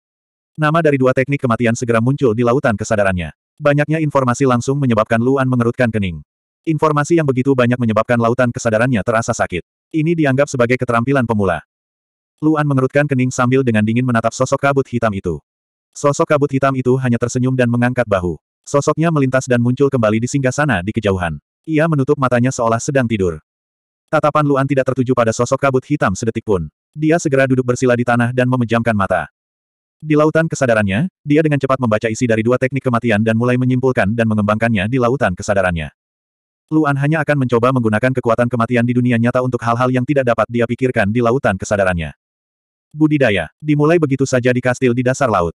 Nama dari dua teknik kematian segera muncul di lautan kesadarannya. Banyaknya informasi langsung menyebabkan Luan mengerutkan kening. Informasi yang begitu banyak menyebabkan lautan kesadarannya terasa sakit. Ini dianggap sebagai keterampilan pemula. Luan mengerutkan kening sambil dengan dingin menatap sosok kabut hitam itu. Sosok kabut hitam itu hanya tersenyum dan mengangkat bahu. Sosoknya melintas dan muncul kembali di singgah sana di kejauhan. Ia menutup matanya seolah sedang tidur. Tatapan Luan tidak tertuju pada sosok kabut hitam sedetik pun. Dia segera duduk bersila di tanah dan memejamkan mata. Di lautan kesadarannya, dia dengan cepat membaca isi dari dua teknik kematian dan mulai menyimpulkan dan mengembangkannya di lautan kesadarannya. Luan hanya akan mencoba menggunakan kekuatan kematian di dunia nyata untuk hal-hal yang tidak dapat dia pikirkan di lautan kesadarannya. Budidaya, dimulai begitu saja di kastil di dasar laut.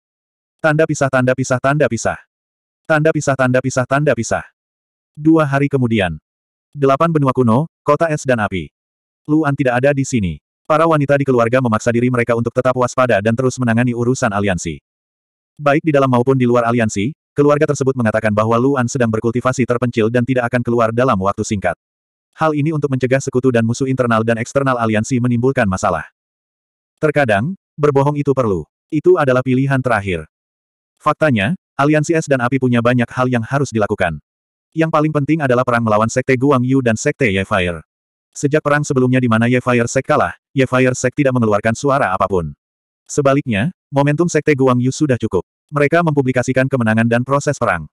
Tanda pisah tanda pisah tanda pisah. Tanda pisah tanda pisah tanda pisah. Dua hari kemudian. Delapan benua kuno, kota es dan api. Luan tidak ada di sini. Para wanita di keluarga memaksa diri mereka untuk tetap waspada dan terus menangani urusan aliansi. Baik di dalam maupun di luar aliansi, keluarga tersebut mengatakan bahwa Luan sedang berkultivasi terpencil dan tidak akan keluar dalam waktu singkat. Hal ini untuk mencegah sekutu dan musuh internal dan eksternal aliansi menimbulkan masalah. Terkadang, berbohong itu perlu. Itu adalah pilihan terakhir. Faktanya, aliansi es dan api punya banyak hal yang harus dilakukan. Yang paling penting adalah perang melawan Sekte Guang Yu dan Sekte Ye Fire. Sejak perang sebelumnya di mana Ye Fire Sek kalah, Ye Fire Sek tidak mengeluarkan suara apapun. Sebaliknya, momentum Sekte Guang Yu sudah cukup. Mereka mempublikasikan kemenangan dan proses perang.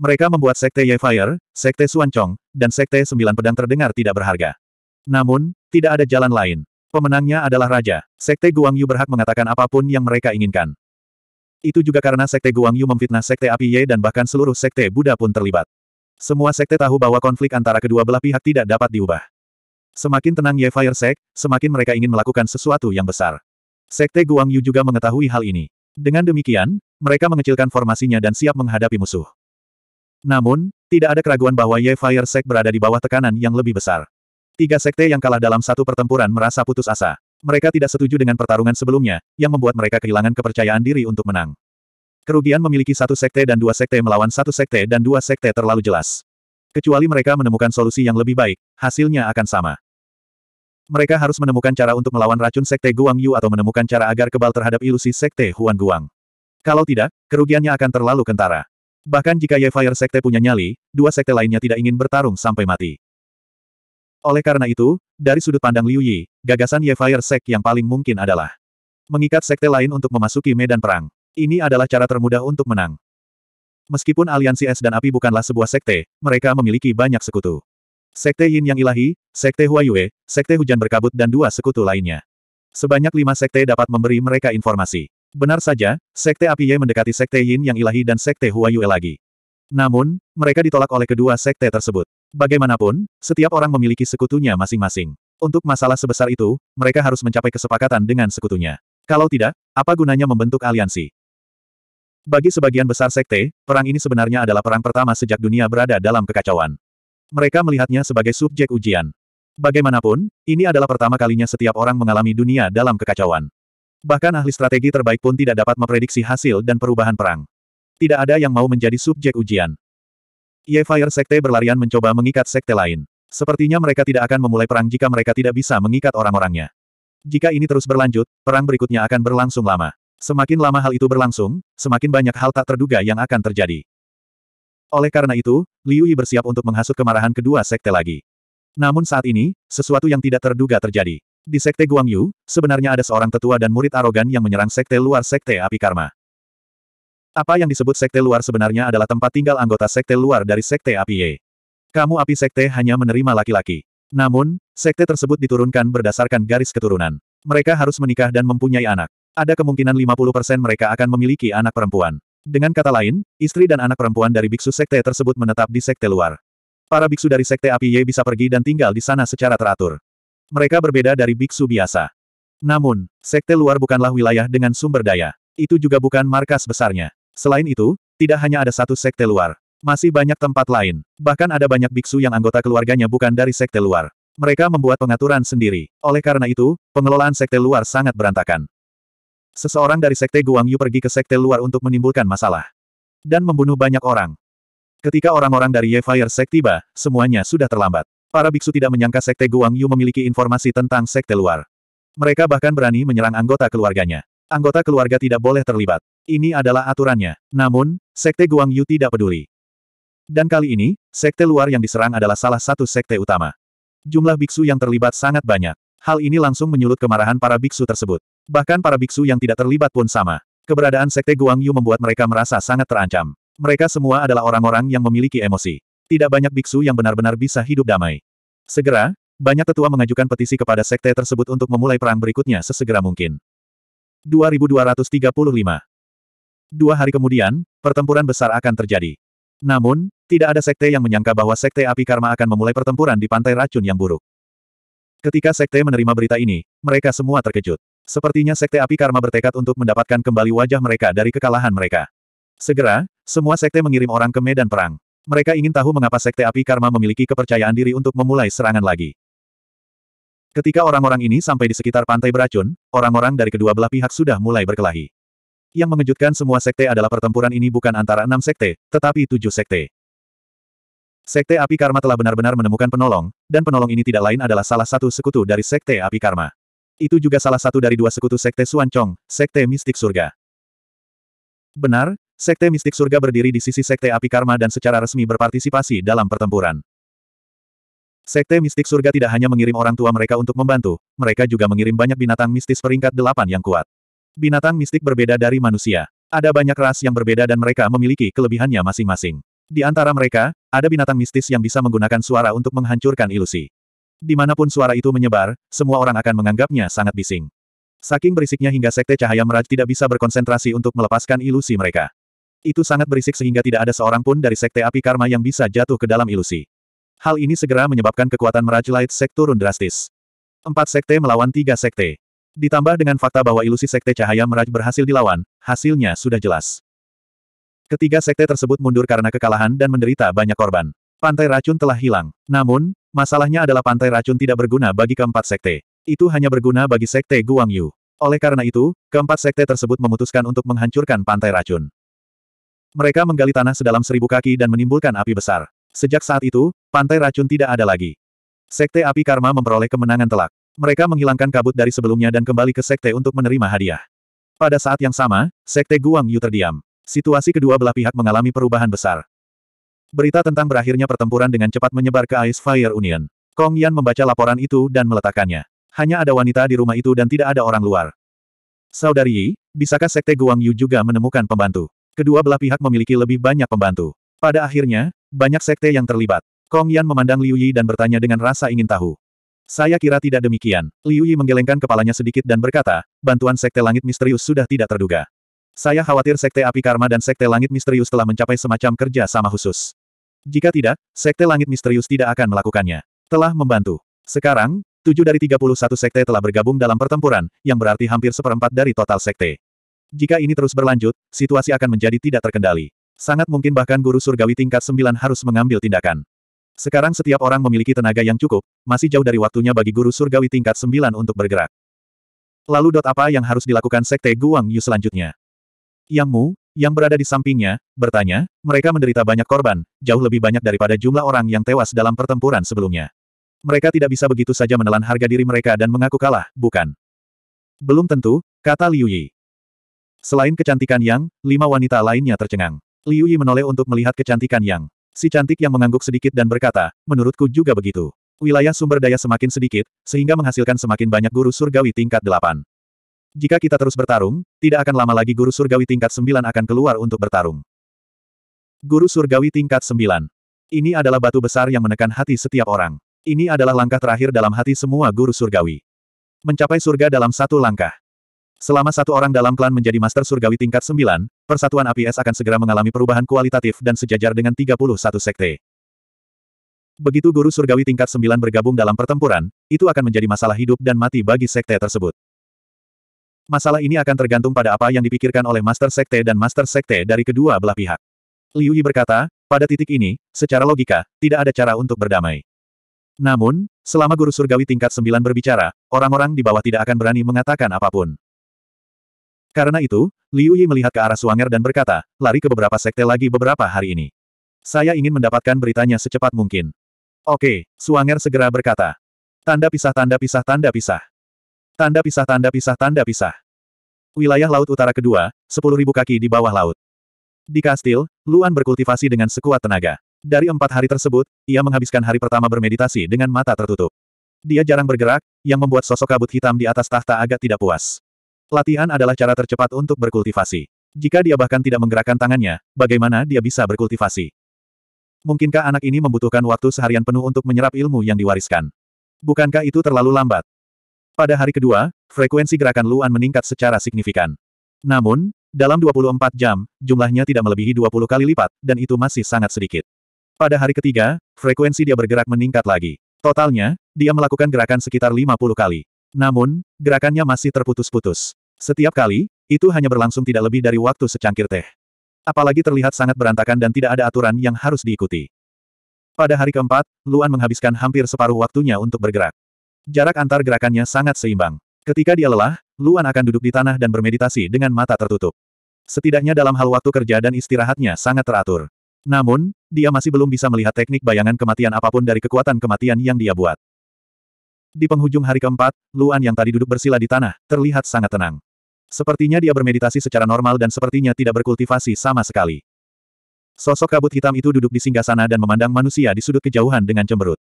Mereka membuat Sekte Ye Fire, Sekte Suancong, dan Sekte Sembilan Pedang terdengar tidak berharga. Namun, tidak ada jalan lain. Pemenangnya adalah Raja. Sekte Guang Yu berhak mengatakan apapun yang mereka inginkan. Itu juga karena Sekte Guangyu memfitnah Sekte Api Ye dan bahkan seluruh Sekte Buddha pun terlibat. Semua sekte tahu bahwa konflik antara kedua belah pihak tidak dapat diubah. Semakin tenang Ye Fire Sect, semakin mereka ingin melakukan sesuatu yang besar. Sekte Guangyu juga mengetahui hal ini. Dengan demikian, mereka mengecilkan formasinya dan siap menghadapi musuh. Namun, tidak ada keraguan bahwa Ye Fire Sect berada di bawah tekanan yang lebih besar. Tiga sekte yang kalah dalam satu pertempuran merasa putus asa. Mereka tidak setuju dengan pertarungan sebelumnya, yang membuat mereka kehilangan kepercayaan diri untuk menang. Kerugian memiliki satu sekte dan dua sekte melawan satu sekte dan dua sekte terlalu jelas. Kecuali mereka menemukan solusi yang lebih baik, hasilnya akan sama. Mereka harus menemukan cara untuk melawan racun sekte Guang Yu atau menemukan cara agar kebal terhadap ilusi sekte Huan Guang. Kalau tidak, kerugiannya akan terlalu kentara. Bahkan jika Ye Fire sekte punya nyali, dua sekte lainnya tidak ingin bertarung sampai mati. Oleh karena itu, dari sudut pandang Liu Yi, gagasan Ye Fire Sect yang paling mungkin adalah mengikat sekte lain untuk memasuki medan perang. Ini adalah cara termudah untuk menang. Meskipun aliansi es dan api bukanlah sebuah sekte, mereka memiliki banyak sekutu. Sekte Yin yang ilahi, Sekte Huayue, Sekte Hujan Berkabut dan dua sekutu lainnya. Sebanyak lima sekte dapat memberi mereka informasi. Benar saja, Sekte Api Ye mendekati Sekte Yin yang ilahi dan Sekte Huayue lagi. Namun, mereka ditolak oleh kedua sekte tersebut. Bagaimanapun, setiap orang memiliki sekutunya masing-masing. Untuk masalah sebesar itu, mereka harus mencapai kesepakatan dengan sekutunya. Kalau tidak, apa gunanya membentuk aliansi? Bagi sebagian besar sekte, perang ini sebenarnya adalah perang pertama sejak dunia berada dalam kekacauan. Mereka melihatnya sebagai subjek ujian. Bagaimanapun, ini adalah pertama kalinya setiap orang mengalami dunia dalam kekacauan. Bahkan ahli strategi terbaik pun tidak dapat memprediksi hasil dan perubahan perang. Tidak ada yang mau menjadi subjek ujian. Ye Fire Sekte berlarian mencoba mengikat sekte lain. Sepertinya mereka tidak akan memulai perang jika mereka tidak bisa mengikat orang-orangnya. Jika ini terus berlanjut, perang berikutnya akan berlangsung lama. Semakin lama hal itu berlangsung, semakin banyak hal tak terduga yang akan terjadi. Oleh karena itu, Liu Yi bersiap untuk menghasut kemarahan kedua sekte lagi. Namun saat ini, sesuatu yang tidak terduga terjadi. Di sekte Guangyu, sebenarnya ada seorang tetua dan murid arogan yang menyerang sekte luar sekte api karma. Apa yang disebut sekte luar sebenarnya adalah tempat tinggal anggota sekte luar dari sekte api Kamu api sekte hanya menerima laki-laki. Namun, sekte tersebut diturunkan berdasarkan garis keturunan. Mereka harus menikah dan mempunyai anak. Ada kemungkinan 50% mereka akan memiliki anak perempuan. Dengan kata lain, istri dan anak perempuan dari biksu sekte tersebut menetap di sekte luar. Para biksu dari sekte api bisa pergi dan tinggal di sana secara teratur. Mereka berbeda dari biksu biasa. Namun, sekte luar bukanlah wilayah dengan sumber daya. Itu juga bukan markas besarnya. Selain itu, tidak hanya ada satu sekte luar. Masih banyak tempat lain. Bahkan ada banyak biksu yang anggota keluarganya bukan dari sekte luar. Mereka membuat pengaturan sendiri. Oleh karena itu, pengelolaan sekte luar sangat berantakan. Seseorang dari sekte Guang Yu pergi ke sekte luar untuk menimbulkan masalah. Dan membunuh banyak orang. Ketika orang-orang dari Ye Fire Sect tiba, semuanya sudah terlambat. Para biksu tidak menyangka sekte Guang Yu memiliki informasi tentang sekte luar. Mereka bahkan berani menyerang anggota keluarganya. Anggota keluarga tidak boleh terlibat. Ini adalah aturannya. Namun, Sekte Guangyu tidak peduli. Dan kali ini, Sekte luar yang diserang adalah salah satu Sekte utama. Jumlah biksu yang terlibat sangat banyak. Hal ini langsung menyulut kemarahan para biksu tersebut. Bahkan para biksu yang tidak terlibat pun sama. Keberadaan Sekte Guangyu membuat mereka merasa sangat terancam. Mereka semua adalah orang-orang yang memiliki emosi. Tidak banyak biksu yang benar-benar bisa hidup damai. Segera, banyak tetua mengajukan petisi kepada sekte tersebut untuk memulai perang berikutnya sesegera mungkin. 2235. Dua hari kemudian, pertempuran besar akan terjadi. Namun, tidak ada sekte yang menyangka bahwa sekte api karma akan memulai pertempuran di pantai racun yang buruk. Ketika sekte menerima berita ini, mereka semua terkejut. Sepertinya sekte api karma bertekad untuk mendapatkan kembali wajah mereka dari kekalahan mereka. Segera, semua sekte mengirim orang ke medan perang. Mereka ingin tahu mengapa sekte api karma memiliki kepercayaan diri untuk memulai serangan lagi. Ketika orang-orang ini sampai di sekitar pantai beracun, orang-orang dari kedua belah pihak sudah mulai berkelahi. Yang mengejutkan semua sekte adalah pertempuran ini bukan antara enam sekte, tetapi tujuh sekte. Sekte Api Karma telah benar-benar menemukan penolong, dan penolong ini tidak lain adalah salah satu sekutu dari Sekte Api Karma. Itu juga salah satu dari dua sekutu Sekte Suancong, Sekte Mistik Surga. Benar, Sekte Mistik Surga berdiri di sisi Sekte Api Karma dan secara resmi berpartisipasi dalam pertempuran. Sekte mistik surga tidak hanya mengirim orang tua mereka untuk membantu, mereka juga mengirim banyak binatang mistis peringkat delapan yang kuat. Binatang mistik berbeda dari manusia. Ada banyak ras yang berbeda dan mereka memiliki kelebihannya masing-masing. Di antara mereka, ada binatang mistis yang bisa menggunakan suara untuk menghancurkan ilusi. Dimanapun suara itu menyebar, semua orang akan menganggapnya sangat bising. Saking berisiknya hingga sekte cahaya meraj tidak bisa berkonsentrasi untuk melepaskan ilusi mereka. Itu sangat berisik sehingga tidak ada seorang pun dari sekte api karma yang bisa jatuh ke dalam ilusi. Hal ini segera menyebabkan kekuatan Light Sect turun drastis. Empat sekte melawan tiga sekte. Ditambah dengan fakta bahwa ilusi sekte cahaya Meraj berhasil dilawan, hasilnya sudah jelas. Ketiga sekte tersebut mundur karena kekalahan dan menderita banyak korban. Pantai racun telah hilang. Namun, masalahnya adalah pantai racun tidak berguna bagi keempat sekte. Itu hanya berguna bagi sekte Guangyu. Oleh karena itu, keempat sekte tersebut memutuskan untuk menghancurkan pantai racun. Mereka menggali tanah sedalam seribu kaki dan menimbulkan api besar. Sejak saat itu, pantai racun tidak ada lagi. Sekte api karma memperoleh kemenangan telak. Mereka menghilangkan kabut dari sebelumnya dan kembali ke sekte untuk menerima hadiah. Pada saat yang sama, sekte Guang Yu terdiam. Situasi kedua belah pihak mengalami perubahan besar. Berita tentang berakhirnya pertempuran dengan cepat menyebar ke Ice Fire Union. Kong Yan membaca laporan itu dan meletakkannya. Hanya ada wanita di rumah itu dan tidak ada orang luar. Saudari Yi, bisakah sekte Guang Yu juga menemukan pembantu? Kedua belah pihak memiliki lebih banyak pembantu. Pada akhirnya, banyak sekte yang terlibat. Kong Yan memandang Liu Yi dan bertanya dengan rasa ingin tahu. Saya kira tidak demikian. Liu Yi menggelengkan kepalanya sedikit dan berkata, bantuan sekte langit misterius sudah tidak terduga. Saya khawatir sekte api karma dan sekte langit misterius telah mencapai semacam kerja sama khusus. Jika tidak, sekte langit misterius tidak akan melakukannya. Telah membantu. Sekarang, tujuh dari 31 sekte telah bergabung dalam pertempuran, yang berarti hampir seperempat dari total sekte. Jika ini terus berlanjut, situasi akan menjadi tidak terkendali. Sangat mungkin bahkan guru surgawi tingkat 9 harus mengambil tindakan. Sekarang setiap orang memiliki tenaga yang cukup, masih jauh dari waktunya bagi guru surgawi tingkat 9 untuk bergerak. Lalu dot apa yang harus dilakukan Sekte Guang Yu selanjutnya? Yang Mu, yang berada di sampingnya, bertanya, mereka menderita banyak korban, jauh lebih banyak daripada jumlah orang yang tewas dalam pertempuran sebelumnya. Mereka tidak bisa begitu saja menelan harga diri mereka dan mengaku kalah, bukan? Belum tentu, kata Liu Yi. Selain kecantikan Yang, lima wanita lainnya tercengang. Liu Yi menoleh untuk melihat kecantikan Yang. Si cantik yang mengangguk sedikit dan berkata, menurutku juga begitu. Wilayah sumber daya semakin sedikit, sehingga menghasilkan semakin banyak guru surgawi tingkat delapan. Jika kita terus bertarung, tidak akan lama lagi guru surgawi tingkat sembilan akan keluar untuk bertarung. Guru surgawi tingkat sembilan, Ini adalah batu besar yang menekan hati setiap orang. Ini adalah langkah terakhir dalam hati semua guru surgawi. Mencapai surga dalam satu langkah. Selama satu orang dalam klan menjadi Master Surgawi tingkat 9, Persatuan APS akan segera mengalami perubahan kualitatif dan sejajar dengan 31 sekte. Begitu Guru Surgawi tingkat 9 bergabung dalam pertempuran, itu akan menjadi masalah hidup dan mati bagi sekte tersebut. Masalah ini akan tergantung pada apa yang dipikirkan oleh Master Sekte dan Master Sekte dari kedua belah pihak. Liu Yi berkata, pada titik ini, secara logika, tidak ada cara untuk berdamai. Namun, selama Guru Surgawi tingkat 9 berbicara, orang-orang di bawah tidak akan berani mengatakan apapun. Karena itu, Liu Yi melihat ke arah Suanger dan berkata, lari ke beberapa sekte lagi beberapa hari ini. Saya ingin mendapatkan beritanya secepat mungkin. Oke, Suanger segera berkata. Tanda pisah tanda pisah tanda pisah. Tanda pisah tanda pisah tanda pisah. Wilayah Laut Utara kedua, 10.000 kaki di bawah laut. Di kastil, Luan berkultivasi dengan sekuat tenaga. Dari empat hari tersebut, ia menghabiskan hari pertama bermeditasi dengan mata tertutup. Dia jarang bergerak, yang membuat sosok kabut hitam di atas tahta agak tidak puas. Latihan adalah cara tercepat untuk berkultivasi. Jika dia bahkan tidak menggerakkan tangannya, bagaimana dia bisa berkultivasi? Mungkinkah anak ini membutuhkan waktu seharian penuh untuk menyerap ilmu yang diwariskan? Bukankah itu terlalu lambat? Pada hari kedua, frekuensi gerakan Luan meningkat secara signifikan. Namun, dalam 24 jam, jumlahnya tidak melebihi 20 kali lipat, dan itu masih sangat sedikit. Pada hari ketiga, frekuensi dia bergerak meningkat lagi. Totalnya, dia melakukan gerakan sekitar 50 kali. Namun, gerakannya masih terputus-putus. Setiap kali, itu hanya berlangsung tidak lebih dari waktu secangkir teh. Apalagi terlihat sangat berantakan dan tidak ada aturan yang harus diikuti. Pada hari keempat, Luan menghabiskan hampir separuh waktunya untuk bergerak. Jarak antar gerakannya sangat seimbang. Ketika dia lelah, Luan akan duduk di tanah dan bermeditasi dengan mata tertutup. Setidaknya dalam hal waktu kerja dan istirahatnya sangat teratur. Namun, dia masih belum bisa melihat teknik bayangan kematian apapun dari kekuatan kematian yang dia buat. Di penghujung hari keempat, Luan yang tadi duduk bersila di tanah, terlihat sangat tenang. Sepertinya dia bermeditasi secara normal dan sepertinya tidak berkultivasi sama sekali. Sosok kabut hitam itu duduk di singgah sana dan memandang manusia di sudut kejauhan dengan cemberut.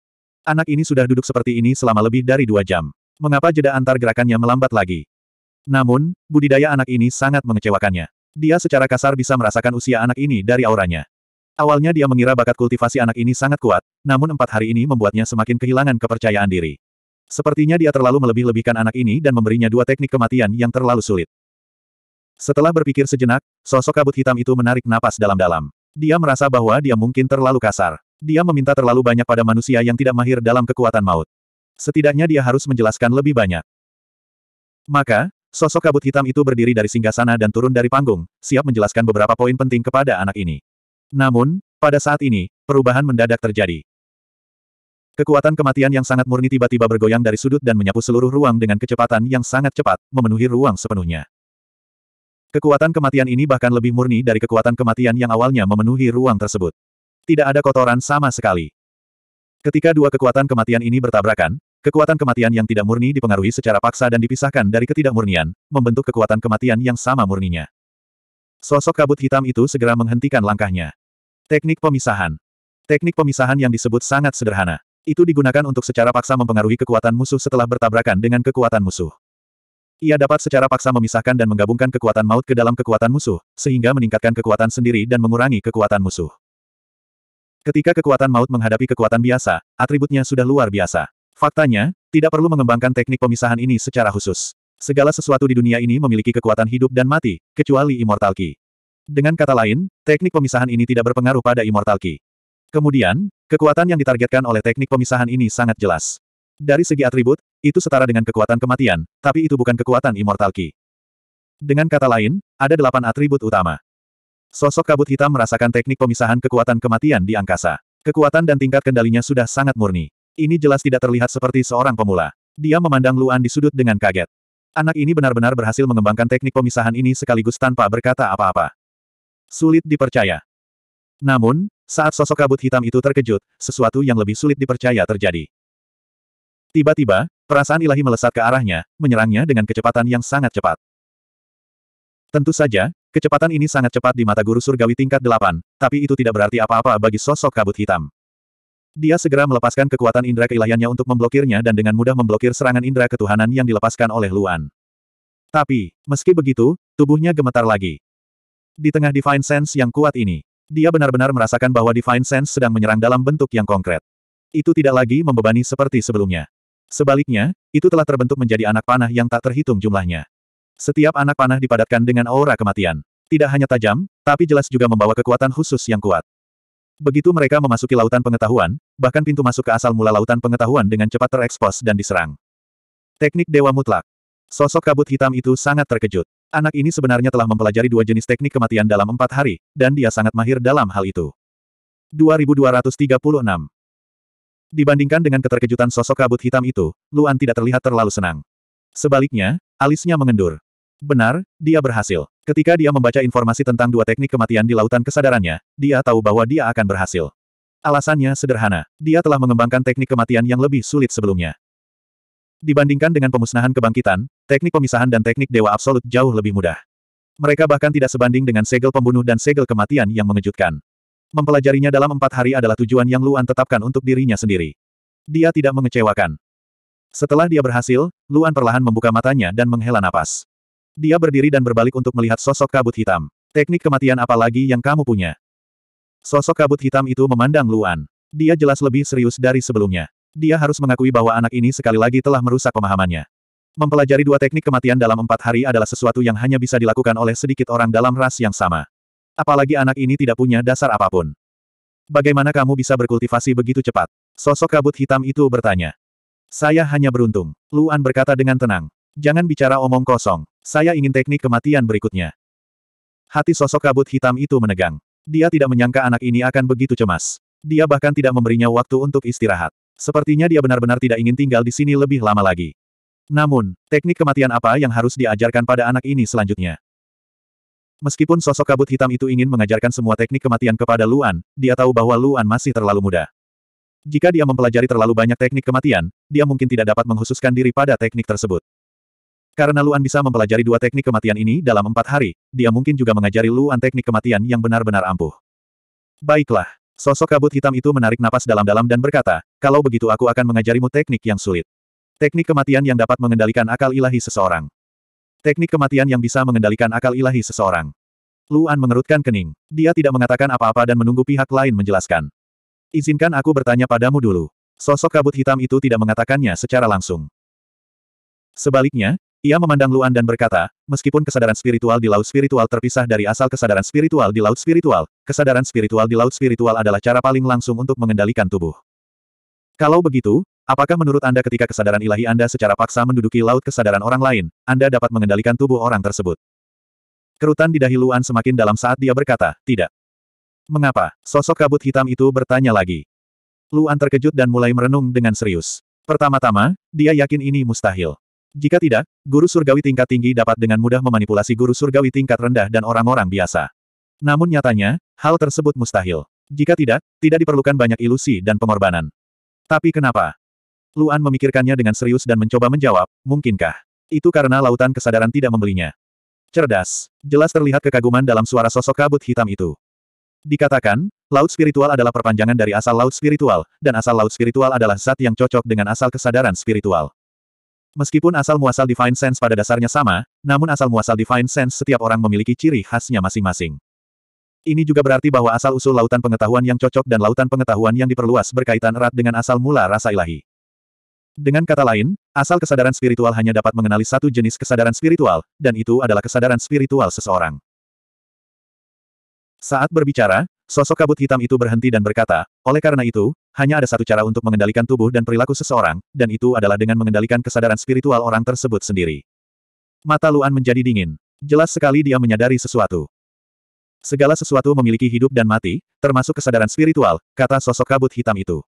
Anak ini sudah duduk seperti ini selama lebih dari dua jam. Mengapa jeda antar gerakannya melambat lagi? Namun, budidaya anak ini sangat mengecewakannya. Dia secara kasar bisa merasakan usia anak ini dari auranya. Awalnya dia mengira bakat kultivasi anak ini sangat kuat, namun empat hari ini membuatnya semakin kehilangan kepercayaan diri. Sepertinya dia terlalu melebih-lebihkan anak ini dan memberinya dua teknik kematian yang terlalu sulit. Setelah berpikir sejenak, sosok kabut hitam itu menarik napas dalam-dalam. Dia merasa bahwa dia mungkin terlalu kasar. Dia meminta terlalu banyak pada manusia yang tidak mahir dalam kekuatan maut. Setidaknya dia harus menjelaskan lebih banyak. Maka, sosok kabut hitam itu berdiri dari singgah sana dan turun dari panggung, siap menjelaskan beberapa poin penting kepada anak ini. Namun, pada saat ini, perubahan mendadak terjadi. Kekuatan kematian yang sangat murni tiba-tiba bergoyang dari sudut dan menyapu seluruh ruang dengan kecepatan yang sangat cepat, memenuhi ruang sepenuhnya. Kekuatan kematian ini bahkan lebih murni dari kekuatan kematian yang awalnya memenuhi ruang tersebut. Tidak ada kotoran sama sekali. Ketika dua kekuatan kematian ini bertabrakan, kekuatan kematian yang tidak murni dipengaruhi secara paksa dan dipisahkan dari ketidakmurnian, membentuk kekuatan kematian yang sama murninya. Sosok kabut hitam itu segera menghentikan langkahnya. Teknik pemisahan. Teknik pemisahan yang disebut sangat sederhana. Itu digunakan untuk secara paksa mempengaruhi kekuatan musuh setelah bertabrakan dengan kekuatan musuh. Ia dapat secara paksa memisahkan dan menggabungkan kekuatan maut ke dalam kekuatan musuh, sehingga meningkatkan kekuatan sendiri dan mengurangi kekuatan musuh. Ketika kekuatan maut menghadapi kekuatan biasa, atributnya sudah luar biasa. Faktanya, tidak perlu mengembangkan teknik pemisahan ini secara khusus. Segala sesuatu di dunia ini memiliki kekuatan hidup dan mati, kecuali Immortal Key. Dengan kata lain, teknik pemisahan ini tidak berpengaruh pada Immortal Key. Kemudian, kekuatan yang ditargetkan oleh teknik pemisahan ini sangat jelas. Dari segi atribut, itu setara dengan kekuatan kematian, tapi itu bukan kekuatan Immortal Ki. Dengan kata lain, ada delapan atribut utama. Sosok kabut hitam merasakan teknik pemisahan kekuatan kematian di angkasa. Kekuatan dan tingkat kendalinya sudah sangat murni. Ini jelas tidak terlihat seperti seorang pemula. Dia memandang Luan di sudut dengan kaget. Anak ini benar-benar berhasil mengembangkan teknik pemisahan ini sekaligus tanpa berkata apa-apa. Sulit dipercaya. Namun, saat sosok kabut hitam itu terkejut, sesuatu yang lebih sulit dipercaya terjadi. Tiba-tiba, perasaan ilahi melesat ke arahnya, menyerangnya dengan kecepatan yang sangat cepat. Tentu saja, kecepatan ini sangat cepat di mata guru surgawi tingkat delapan, tapi itu tidak berarti apa-apa bagi sosok kabut hitam. Dia segera melepaskan kekuatan indera keilahiannya untuk memblokirnya dan dengan mudah memblokir serangan indera ketuhanan yang dilepaskan oleh Luan. Tapi, meski begitu, tubuhnya gemetar lagi. Di tengah Divine Sense yang kuat ini, dia benar-benar merasakan bahwa Divine Sense sedang menyerang dalam bentuk yang konkret. Itu tidak lagi membebani seperti sebelumnya. Sebaliknya, itu telah terbentuk menjadi anak panah yang tak terhitung jumlahnya. Setiap anak panah dipadatkan dengan aura kematian. Tidak hanya tajam, tapi jelas juga membawa kekuatan khusus yang kuat. Begitu mereka memasuki lautan pengetahuan, bahkan pintu masuk ke asal mula lautan pengetahuan dengan cepat terekspos dan diserang. Teknik Dewa Mutlak Sosok kabut hitam itu sangat terkejut. Anak ini sebenarnya telah mempelajari dua jenis teknik kematian dalam empat hari, dan dia sangat mahir dalam hal itu. 2236 Dibandingkan dengan keterkejutan sosok kabut hitam itu, Luan tidak terlihat terlalu senang. Sebaliknya, alisnya mengendur. Benar, dia berhasil. Ketika dia membaca informasi tentang dua teknik kematian di lautan kesadarannya, dia tahu bahwa dia akan berhasil. Alasannya sederhana, dia telah mengembangkan teknik kematian yang lebih sulit sebelumnya. Dibandingkan dengan pemusnahan kebangkitan, teknik pemisahan dan teknik dewa absolut jauh lebih mudah. Mereka bahkan tidak sebanding dengan segel pembunuh dan segel kematian yang mengejutkan. Mempelajarinya dalam empat hari adalah tujuan yang Luan tetapkan untuk dirinya sendiri. Dia tidak mengecewakan. Setelah dia berhasil, Luan perlahan membuka matanya dan menghela napas. Dia berdiri dan berbalik untuk melihat sosok kabut hitam. Teknik kematian apa lagi yang kamu punya? Sosok kabut hitam itu memandang Luan. Dia jelas lebih serius dari sebelumnya. Dia harus mengakui bahwa anak ini sekali lagi telah merusak pemahamannya. Mempelajari dua teknik kematian dalam empat hari adalah sesuatu yang hanya bisa dilakukan oleh sedikit orang dalam ras yang sama. Apalagi anak ini tidak punya dasar apapun. Bagaimana kamu bisa berkultivasi begitu cepat? Sosok kabut hitam itu bertanya. Saya hanya beruntung. Luan berkata dengan tenang. Jangan bicara omong kosong. Saya ingin teknik kematian berikutnya. Hati sosok kabut hitam itu menegang. Dia tidak menyangka anak ini akan begitu cemas. Dia bahkan tidak memberinya waktu untuk istirahat. Sepertinya dia benar-benar tidak ingin tinggal di sini lebih lama lagi. Namun, teknik kematian apa yang harus diajarkan pada anak ini selanjutnya? Meskipun sosok kabut hitam itu ingin mengajarkan semua teknik kematian kepada Luan, dia tahu bahwa Luan masih terlalu muda. Jika dia mempelajari terlalu banyak teknik kematian, dia mungkin tidak dapat menghususkan diri pada teknik tersebut. Karena Luan bisa mempelajari dua teknik kematian ini dalam empat hari, dia mungkin juga mengajari Luan teknik kematian yang benar-benar ampuh. Baiklah, sosok kabut hitam itu menarik napas dalam-dalam dan berkata, kalau begitu aku akan mengajarimu teknik yang sulit. Teknik kematian yang dapat mengendalikan akal ilahi seseorang. Teknik kematian yang bisa mengendalikan akal ilahi seseorang. Luan mengerutkan kening. Dia tidak mengatakan apa-apa dan menunggu pihak lain menjelaskan. Izinkan aku bertanya padamu dulu. Sosok kabut hitam itu tidak mengatakannya secara langsung. Sebaliknya, ia memandang Luan dan berkata, meskipun kesadaran spiritual di laut spiritual terpisah dari asal kesadaran spiritual di laut spiritual, kesadaran spiritual di laut spiritual adalah cara paling langsung untuk mengendalikan tubuh. Kalau begitu, apakah menurut Anda ketika kesadaran ilahi Anda secara paksa menduduki laut kesadaran orang lain, Anda dapat mengendalikan tubuh orang tersebut? Kerutan di dahi Luan semakin dalam saat dia berkata, tidak. Mengapa? Sosok kabut hitam itu bertanya lagi. Luan terkejut dan mulai merenung dengan serius. Pertama-tama, dia yakin ini mustahil. Jika tidak, guru surgawi tingkat tinggi dapat dengan mudah memanipulasi guru surgawi tingkat rendah dan orang-orang biasa. Namun nyatanya, hal tersebut mustahil. Jika tidak, tidak diperlukan banyak ilusi dan pengorbanan. Tapi kenapa? Luan memikirkannya dengan serius dan mencoba menjawab, mungkinkah? Itu karena lautan kesadaran tidak membelinya. Cerdas. Jelas terlihat kekaguman dalam suara sosok kabut hitam itu. Dikatakan, laut spiritual adalah perpanjangan dari asal laut spiritual, dan asal laut spiritual adalah zat yang cocok dengan asal kesadaran spiritual. Meskipun asal-muasal Divine Sense pada dasarnya sama, namun asal-muasal Divine Sense setiap orang memiliki ciri khasnya masing-masing. Ini juga berarti bahwa asal-usul lautan pengetahuan yang cocok dan lautan pengetahuan yang diperluas berkaitan erat dengan asal mula rasa ilahi. Dengan kata lain, asal kesadaran spiritual hanya dapat mengenali satu jenis kesadaran spiritual, dan itu adalah kesadaran spiritual seseorang. Saat berbicara, sosok kabut hitam itu berhenti dan berkata, oleh karena itu, hanya ada satu cara untuk mengendalikan tubuh dan perilaku seseorang, dan itu adalah dengan mengendalikan kesadaran spiritual orang tersebut sendiri. Mata Luan menjadi dingin. Jelas sekali dia menyadari sesuatu. Segala sesuatu memiliki hidup dan mati, termasuk kesadaran spiritual, kata sosok kabut hitam itu.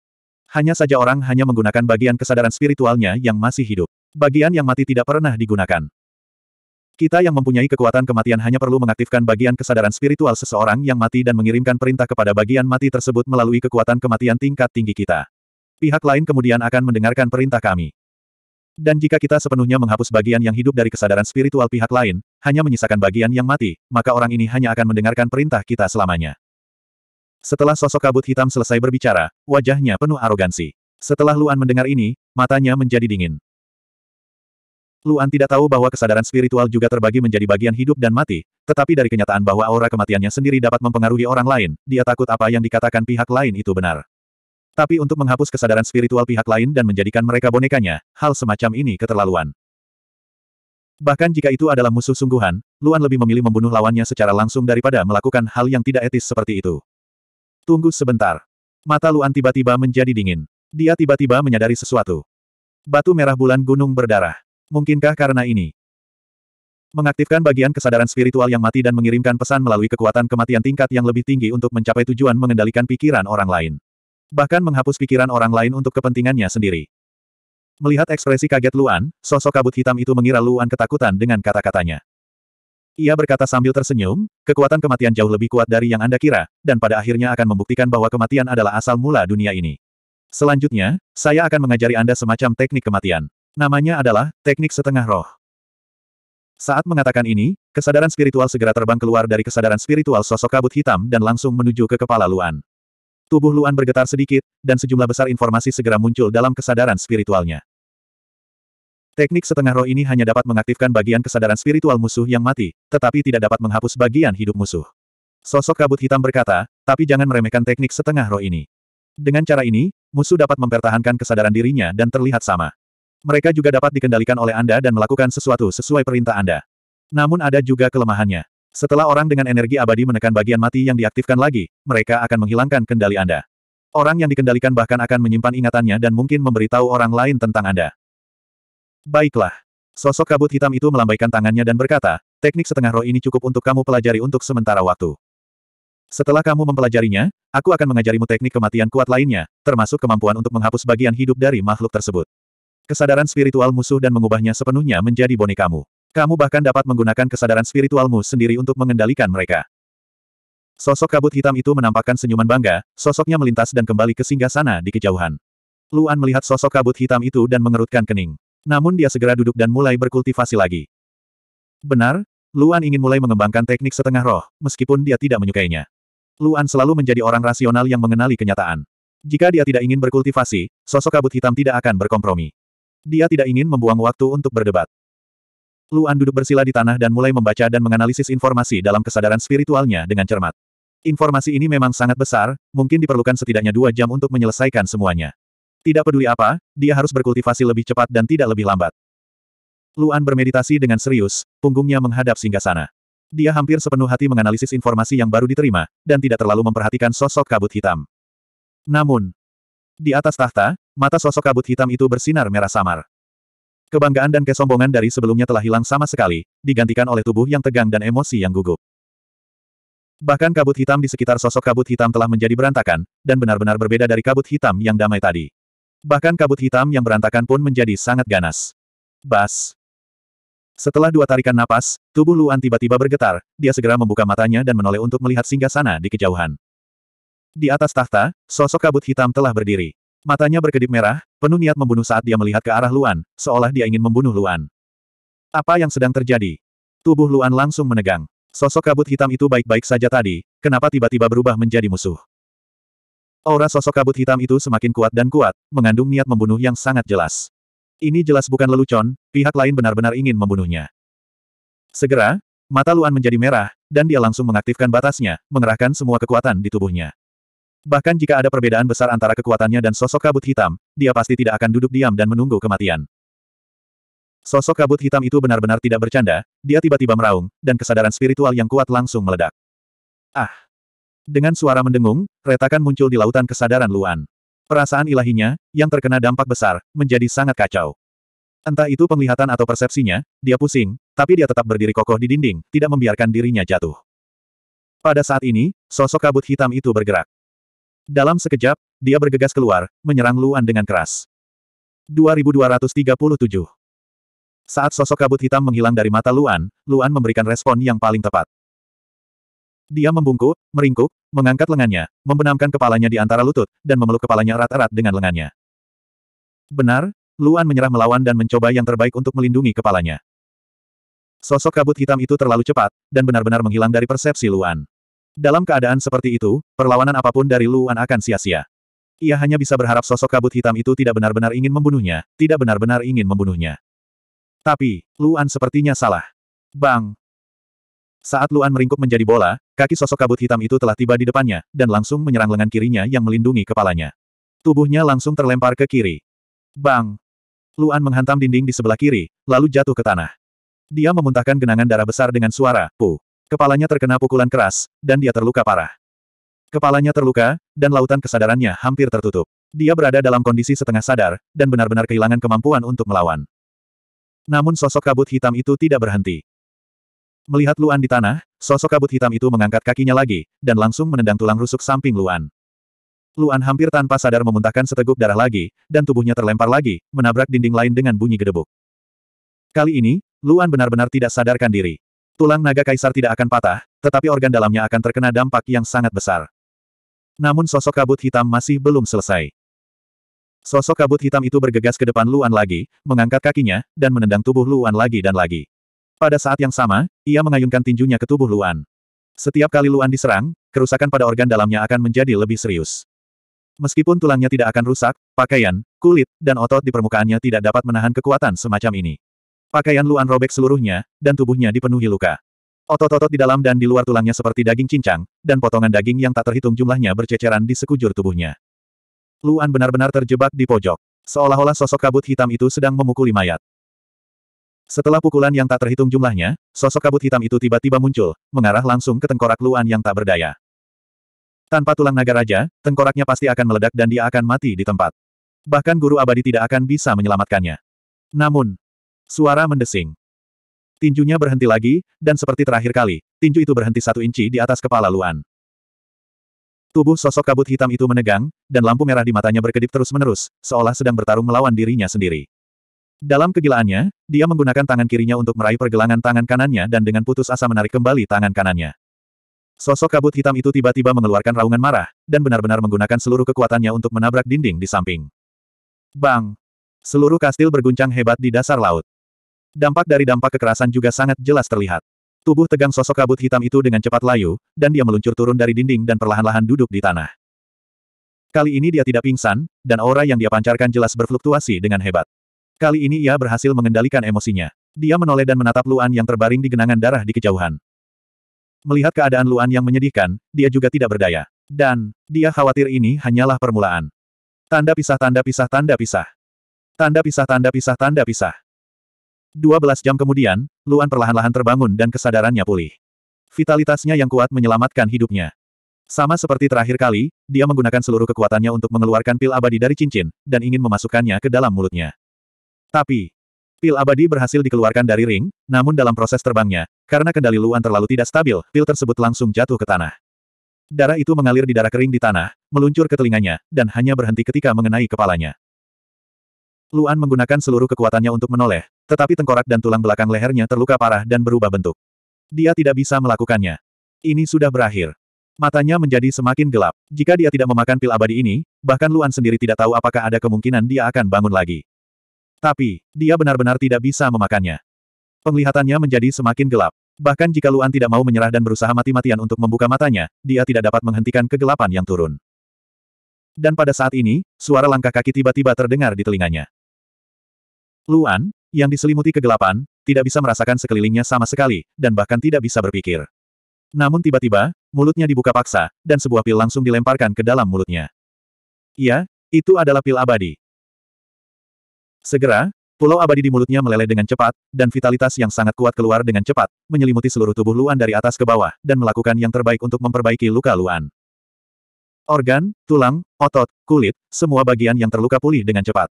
Hanya saja orang hanya menggunakan bagian kesadaran spiritualnya yang masih hidup. Bagian yang mati tidak pernah digunakan. Kita yang mempunyai kekuatan kematian hanya perlu mengaktifkan bagian kesadaran spiritual seseorang yang mati dan mengirimkan perintah kepada bagian mati tersebut melalui kekuatan kematian tingkat tinggi kita. Pihak lain kemudian akan mendengarkan perintah kami. Dan jika kita sepenuhnya menghapus bagian yang hidup dari kesadaran spiritual pihak lain, hanya menyisakan bagian yang mati, maka orang ini hanya akan mendengarkan perintah kita selamanya. Setelah sosok kabut hitam selesai berbicara, wajahnya penuh arogansi. Setelah Luan mendengar ini, matanya menjadi dingin. Luan tidak tahu bahwa kesadaran spiritual juga terbagi menjadi bagian hidup dan mati, tetapi dari kenyataan bahwa aura kematiannya sendiri dapat mempengaruhi orang lain, dia takut apa yang dikatakan pihak lain itu benar. Tapi untuk menghapus kesadaran spiritual pihak lain dan menjadikan mereka bonekanya, hal semacam ini keterlaluan. Bahkan jika itu adalah musuh sungguhan, Luan lebih memilih membunuh lawannya secara langsung daripada melakukan hal yang tidak etis seperti itu. Tunggu sebentar. Mata Luan tiba-tiba menjadi dingin. Dia tiba-tiba menyadari sesuatu. Batu merah bulan gunung berdarah. Mungkinkah karena ini, Mengaktifkan bagian kesadaran spiritual yang mati dan mengirimkan pesan melalui kekuatan kematian tingkat yang lebih tinggi untuk mencapai tujuan mengendalikan pikiran orang lain. Bahkan menghapus pikiran orang lain untuk kepentingannya sendiri. Melihat ekspresi kaget Luan, sosok kabut hitam itu mengira Luan ketakutan dengan kata-katanya. Ia berkata sambil tersenyum, kekuatan kematian jauh lebih kuat dari yang Anda kira, dan pada akhirnya akan membuktikan bahwa kematian adalah asal mula dunia ini. Selanjutnya, saya akan mengajari Anda semacam teknik kematian. Namanya adalah, teknik setengah roh. Saat mengatakan ini, kesadaran spiritual segera terbang keluar dari kesadaran spiritual sosok kabut hitam dan langsung menuju ke kepala Luan. Tubuh Luan bergetar sedikit, dan sejumlah besar informasi segera muncul dalam kesadaran spiritualnya. Teknik setengah roh ini hanya dapat mengaktifkan bagian kesadaran spiritual musuh yang mati, tetapi tidak dapat menghapus bagian hidup musuh. Sosok kabut hitam berkata, tapi jangan meremehkan teknik setengah roh ini. Dengan cara ini, musuh dapat mempertahankan kesadaran dirinya dan terlihat sama. Mereka juga dapat dikendalikan oleh Anda dan melakukan sesuatu sesuai perintah Anda. Namun ada juga kelemahannya. Setelah orang dengan energi abadi menekan bagian mati yang diaktifkan lagi, mereka akan menghilangkan kendali Anda. Orang yang dikendalikan bahkan akan menyimpan ingatannya dan mungkin memberitahu orang lain tentang Anda. Baiklah. Sosok kabut hitam itu melambaikan tangannya dan berkata, teknik setengah roh ini cukup untuk kamu pelajari untuk sementara waktu. Setelah kamu mempelajarinya, aku akan mengajarimu teknik kematian kuat lainnya, termasuk kemampuan untuk menghapus bagian hidup dari makhluk tersebut. Kesadaran spiritual musuh dan mengubahnya sepenuhnya menjadi bonekamu. Kamu bahkan dapat menggunakan kesadaran spiritualmu sendiri untuk mengendalikan mereka. Sosok kabut hitam itu menampakkan senyuman bangga, sosoknya melintas dan kembali ke singgah sana di kejauhan. Luan melihat sosok kabut hitam itu dan mengerutkan kening. Namun dia segera duduk dan mulai berkultivasi lagi. Benar, Luan ingin mulai mengembangkan teknik setengah roh, meskipun dia tidak menyukainya. Luan selalu menjadi orang rasional yang mengenali kenyataan. Jika dia tidak ingin berkultivasi, sosok kabut hitam tidak akan berkompromi. Dia tidak ingin membuang waktu untuk berdebat. Luan duduk bersila di tanah dan mulai membaca dan menganalisis informasi dalam kesadaran spiritualnya dengan cermat. Informasi ini memang sangat besar, mungkin diperlukan setidaknya dua jam untuk menyelesaikan semuanya. Tidak peduli apa, dia harus berkultivasi lebih cepat dan tidak lebih lambat. Luan bermeditasi dengan serius, punggungnya menghadap singgah sana. Dia hampir sepenuh hati menganalisis informasi yang baru diterima, dan tidak terlalu memperhatikan sosok kabut hitam. Namun, di atas tahta, mata sosok kabut hitam itu bersinar merah samar. Kebanggaan dan kesombongan dari sebelumnya telah hilang sama sekali, digantikan oleh tubuh yang tegang dan emosi yang gugup. Bahkan kabut hitam di sekitar sosok kabut hitam telah menjadi berantakan, dan benar-benar berbeda dari kabut hitam yang damai tadi. Bahkan kabut hitam yang berantakan pun menjadi sangat ganas. Bas. Setelah dua tarikan napas, tubuh Luan tiba-tiba bergetar, dia segera membuka matanya dan menoleh untuk melihat singgah sana di kejauhan. Di atas tahta, sosok kabut hitam telah berdiri. Matanya berkedip merah, penuh niat membunuh saat dia melihat ke arah Luan, seolah dia ingin membunuh Luan. Apa yang sedang terjadi? Tubuh Luan langsung menegang. Sosok kabut hitam itu baik-baik saja tadi, kenapa tiba-tiba berubah menjadi musuh? Aura sosok kabut hitam itu semakin kuat dan kuat, mengandung niat membunuh yang sangat jelas. Ini jelas bukan lelucon, pihak lain benar-benar ingin membunuhnya. Segera, mata Luan menjadi merah, dan dia langsung mengaktifkan batasnya, mengerahkan semua kekuatan di tubuhnya. Bahkan jika ada perbedaan besar antara kekuatannya dan sosok kabut hitam, dia pasti tidak akan duduk diam dan menunggu kematian. Sosok kabut hitam itu benar-benar tidak bercanda, dia tiba-tiba meraung, dan kesadaran spiritual yang kuat langsung meledak. Ah! Dengan suara mendengung, retakan muncul di lautan kesadaran Luan. Perasaan ilahinya, yang terkena dampak besar, menjadi sangat kacau. Entah itu penglihatan atau persepsinya, dia pusing, tapi dia tetap berdiri kokoh di dinding, tidak membiarkan dirinya jatuh. Pada saat ini, sosok kabut hitam itu bergerak. Dalam sekejap, dia bergegas keluar, menyerang Luan dengan keras. 2237 Saat sosok kabut hitam menghilang dari mata Luan, Luan memberikan respon yang paling tepat. Dia membungkuk, meringkuk, mengangkat lengannya, membenamkan kepalanya di antara lutut, dan memeluk kepalanya erat-erat dengan lengannya. Benar, Luan menyerah melawan dan mencoba yang terbaik untuk melindungi kepalanya. Sosok kabut hitam itu terlalu cepat, dan benar-benar menghilang dari persepsi Luan. Dalam keadaan seperti itu, perlawanan apapun dari Luan akan sia-sia. Ia hanya bisa berharap sosok kabut hitam itu tidak benar-benar ingin membunuhnya, tidak benar-benar ingin membunuhnya. Tapi, Luan sepertinya salah. Bang! Saat Luan meringkuk menjadi bola, kaki sosok kabut hitam itu telah tiba di depannya, dan langsung menyerang lengan kirinya yang melindungi kepalanya. Tubuhnya langsung terlempar ke kiri. Bang! Luan menghantam dinding di sebelah kiri, lalu jatuh ke tanah. Dia memuntahkan genangan darah besar dengan suara, pu. Kepalanya terkena pukulan keras, dan dia terluka parah. Kepalanya terluka, dan lautan kesadarannya hampir tertutup. Dia berada dalam kondisi setengah sadar, dan benar-benar kehilangan kemampuan untuk melawan. Namun sosok kabut hitam itu tidak berhenti. Melihat Luan di tanah, sosok kabut hitam itu mengangkat kakinya lagi, dan langsung menendang tulang rusuk samping Luan. Luan hampir tanpa sadar memuntahkan seteguk darah lagi, dan tubuhnya terlempar lagi, menabrak dinding lain dengan bunyi gedebuk. Kali ini, Luan benar-benar tidak sadarkan diri. Tulang naga kaisar tidak akan patah, tetapi organ dalamnya akan terkena dampak yang sangat besar. Namun sosok kabut hitam masih belum selesai. Sosok kabut hitam itu bergegas ke depan Luan lagi, mengangkat kakinya, dan menendang tubuh Luan lagi dan lagi. Pada saat yang sama, ia mengayunkan tinjunya ke tubuh Luan. Setiap kali Luan diserang, kerusakan pada organ dalamnya akan menjadi lebih serius. Meskipun tulangnya tidak akan rusak, pakaian, kulit, dan otot di permukaannya tidak dapat menahan kekuatan semacam ini. Pakaian Luan robek seluruhnya, dan tubuhnya dipenuhi luka. Otot-otot di dalam dan di luar tulangnya seperti daging cincang, dan potongan daging yang tak terhitung jumlahnya berceceran di sekujur tubuhnya. Luan benar-benar terjebak di pojok. Seolah-olah sosok kabut hitam itu sedang memukuli mayat. Setelah pukulan yang tak terhitung jumlahnya, sosok kabut hitam itu tiba-tiba muncul, mengarah langsung ke tengkorak Luan yang tak berdaya. Tanpa tulang naga raja, tengkoraknya pasti akan meledak dan dia akan mati di tempat. Bahkan guru abadi tidak akan bisa menyelamatkannya. Namun, Suara mendesing. Tinjunya berhenti lagi, dan seperti terakhir kali, tinju itu berhenti satu inci di atas kepala Luan. Tubuh sosok kabut hitam itu menegang, dan lampu merah di matanya berkedip terus-menerus, seolah sedang bertarung melawan dirinya sendiri. Dalam kegilaannya, dia menggunakan tangan kirinya untuk meraih pergelangan tangan kanannya dan dengan putus asa menarik kembali tangan kanannya. Sosok kabut hitam itu tiba-tiba mengeluarkan raungan marah, dan benar-benar menggunakan seluruh kekuatannya untuk menabrak dinding di samping. Bang! Seluruh kastil berguncang hebat di dasar laut. Dampak dari dampak kekerasan juga sangat jelas terlihat. Tubuh tegang sosok kabut hitam itu dengan cepat layu, dan dia meluncur turun dari dinding dan perlahan-lahan duduk di tanah. Kali ini dia tidak pingsan, dan aura yang dia pancarkan jelas berfluktuasi dengan hebat. Kali ini ia berhasil mengendalikan emosinya. Dia menoleh dan menatap Luan yang terbaring di genangan darah di kejauhan. Melihat keadaan Luan yang menyedihkan, dia juga tidak berdaya. Dan, dia khawatir ini hanyalah permulaan. Tanda pisah tanda pisah tanda pisah. Tanda pisah tanda pisah tanda pisah. 12 jam kemudian, Luan perlahan-lahan terbangun dan kesadarannya pulih. Vitalitasnya yang kuat menyelamatkan hidupnya. Sama seperti terakhir kali, dia menggunakan seluruh kekuatannya untuk mengeluarkan pil abadi dari cincin, dan ingin memasukkannya ke dalam mulutnya. Tapi, pil abadi berhasil dikeluarkan dari ring, namun dalam proses terbangnya, karena kendali Luan terlalu tidak stabil, pil tersebut langsung jatuh ke tanah. Darah itu mengalir di darah kering di tanah, meluncur ke telinganya, dan hanya berhenti ketika mengenai kepalanya. Luan menggunakan seluruh kekuatannya untuk menoleh, tetapi tengkorak dan tulang belakang lehernya terluka parah dan berubah bentuk. Dia tidak bisa melakukannya. Ini sudah berakhir. Matanya menjadi semakin gelap. Jika dia tidak memakan pil abadi ini, bahkan Luan sendiri tidak tahu apakah ada kemungkinan dia akan bangun lagi. Tapi, dia benar-benar tidak bisa memakannya. Penglihatannya menjadi semakin gelap. Bahkan jika Luan tidak mau menyerah dan berusaha mati-matian untuk membuka matanya, dia tidak dapat menghentikan kegelapan yang turun. Dan pada saat ini, suara langkah kaki tiba-tiba terdengar di telinganya. Luan, yang diselimuti kegelapan, tidak bisa merasakan sekelilingnya sama sekali, dan bahkan tidak bisa berpikir. Namun tiba-tiba, mulutnya dibuka paksa, dan sebuah pil langsung dilemparkan ke dalam mulutnya. Ya, itu adalah pil abadi. Segera, pulau abadi di mulutnya meleleh dengan cepat, dan vitalitas yang sangat kuat keluar dengan cepat, menyelimuti seluruh tubuh Luan dari atas ke bawah, dan melakukan yang terbaik untuk memperbaiki luka Luan. Organ, tulang, otot, kulit, semua bagian yang terluka pulih dengan cepat.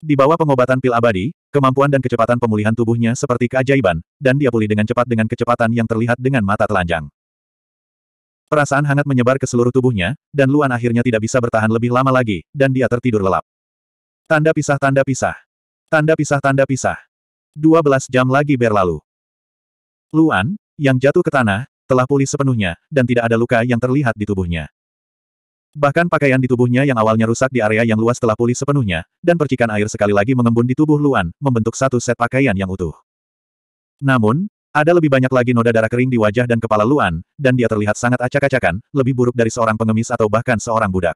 Di bawah pengobatan pil abadi, kemampuan dan kecepatan pemulihan tubuhnya seperti keajaiban, dan dia pulih dengan cepat dengan kecepatan yang terlihat dengan mata telanjang. Perasaan hangat menyebar ke seluruh tubuhnya, dan Luan akhirnya tidak bisa bertahan lebih lama lagi, dan dia tertidur lelap. Tanda pisah tanda pisah. Tanda pisah tanda pisah. 12 jam lagi berlalu. Luan, yang jatuh ke tanah, telah pulih sepenuhnya, dan tidak ada luka yang terlihat di tubuhnya. Bahkan pakaian di tubuhnya yang awalnya rusak di area yang luas telah pulih sepenuhnya, dan percikan air sekali lagi mengembun di tubuh Luan, membentuk satu set pakaian yang utuh. Namun, ada lebih banyak lagi noda darah kering di wajah dan kepala Luan, dan dia terlihat sangat acak-acakan, lebih buruk dari seorang pengemis atau bahkan seorang budak.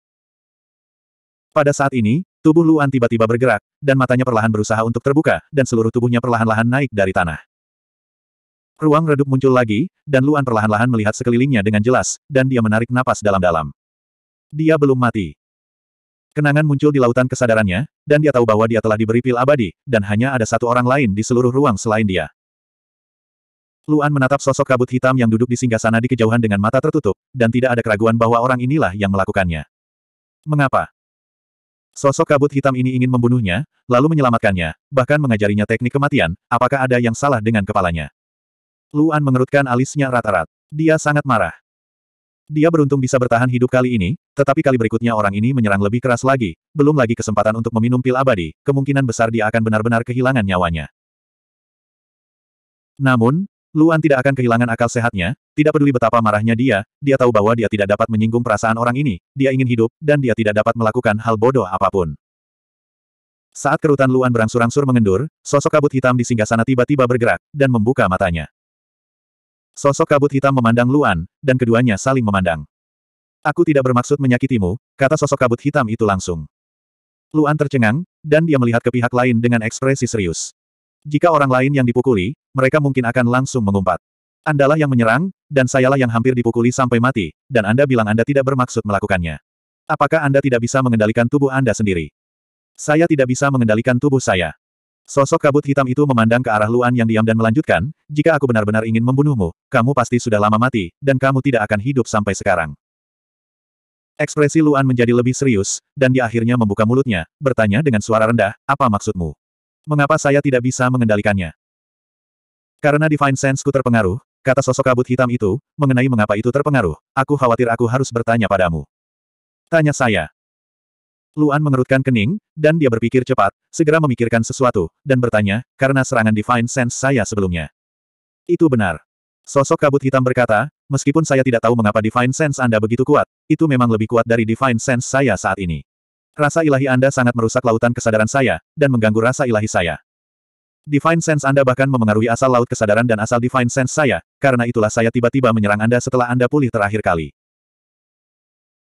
Pada saat ini, tubuh Luan tiba-tiba bergerak, dan matanya perlahan berusaha untuk terbuka, dan seluruh tubuhnya perlahan-lahan naik dari tanah. Ruang redup muncul lagi, dan Luan perlahan-lahan melihat sekelilingnya dengan jelas, dan dia menarik napas dalam-dalam. Dia belum mati. Kenangan muncul di lautan kesadarannya, dan dia tahu bahwa dia telah diberi pil abadi, dan hanya ada satu orang lain di seluruh ruang selain dia. Luan menatap sosok kabut hitam yang duduk di singgah sana di kejauhan dengan mata tertutup, dan tidak ada keraguan bahwa orang inilah yang melakukannya. Mengapa? Sosok kabut hitam ini ingin membunuhnya, lalu menyelamatkannya, bahkan mengajarinya teknik kematian, apakah ada yang salah dengan kepalanya? Luan mengerutkan alisnya rata-rat. Dia sangat marah. Dia beruntung bisa bertahan hidup kali ini, tetapi kali berikutnya orang ini menyerang lebih keras lagi, belum lagi kesempatan untuk meminum pil abadi, kemungkinan besar dia akan benar-benar kehilangan nyawanya. Namun, Luan tidak akan kehilangan akal sehatnya, tidak peduli betapa marahnya dia, dia tahu bahwa dia tidak dapat menyinggung perasaan orang ini, dia ingin hidup, dan dia tidak dapat melakukan hal bodoh apapun. Saat kerutan Luan berangsur-angsur mengendur, sosok kabut hitam di singgah sana tiba-tiba bergerak, dan membuka matanya. Sosok kabut hitam memandang Luan, dan keduanya saling memandang. Aku tidak bermaksud menyakitimu, kata sosok kabut hitam itu langsung. Luan tercengang, dan dia melihat ke pihak lain dengan ekspresi serius. Jika orang lain yang dipukuli, mereka mungkin akan langsung mengumpat. Andalah yang menyerang, dan sayalah yang hampir dipukuli sampai mati, dan Anda bilang Anda tidak bermaksud melakukannya. Apakah Anda tidak bisa mengendalikan tubuh Anda sendiri? Saya tidak bisa mengendalikan tubuh saya. Sosok kabut hitam itu memandang ke arah Luan yang diam dan melanjutkan, jika aku benar-benar ingin membunuhmu, kamu pasti sudah lama mati, dan kamu tidak akan hidup sampai sekarang. Ekspresi Luan menjadi lebih serius, dan dia akhirnya membuka mulutnya, bertanya dengan suara rendah, apa maksudmu? Mengapa saya tidak bisa mengendalikannya? Karena Divine Sense ku terpengaruh, kata sosok kabut hitam itu, mengenai mengapa itu terpengaruh, aku khawatir aku harus bertanya padamu. Tanya saya, Luan mengerutkan kening, dan dia berpikir cepat, segera memikirkan sesuatu, dan bertanya, karena serangan Divine Sense saya sebelumnya. Itu benar. Sosok kabut hitam berkata, meskipun saya tidak tahu mengapa Divine Sense Anda begitu kuat, itu memang lebih kuat dari Divine Sense saya saat ini. Rasa ilahi Anda sangat merusak lautan kesadaran saya, dan mengganggu rasa ilahi saya. Divine Sense Anda bahkan memengaruhi asal laut kesadaran dan asal Divine Sense saya, karena itulah saya tiba-tiba menyerang Anda setelah Anda pulih terakhir kali.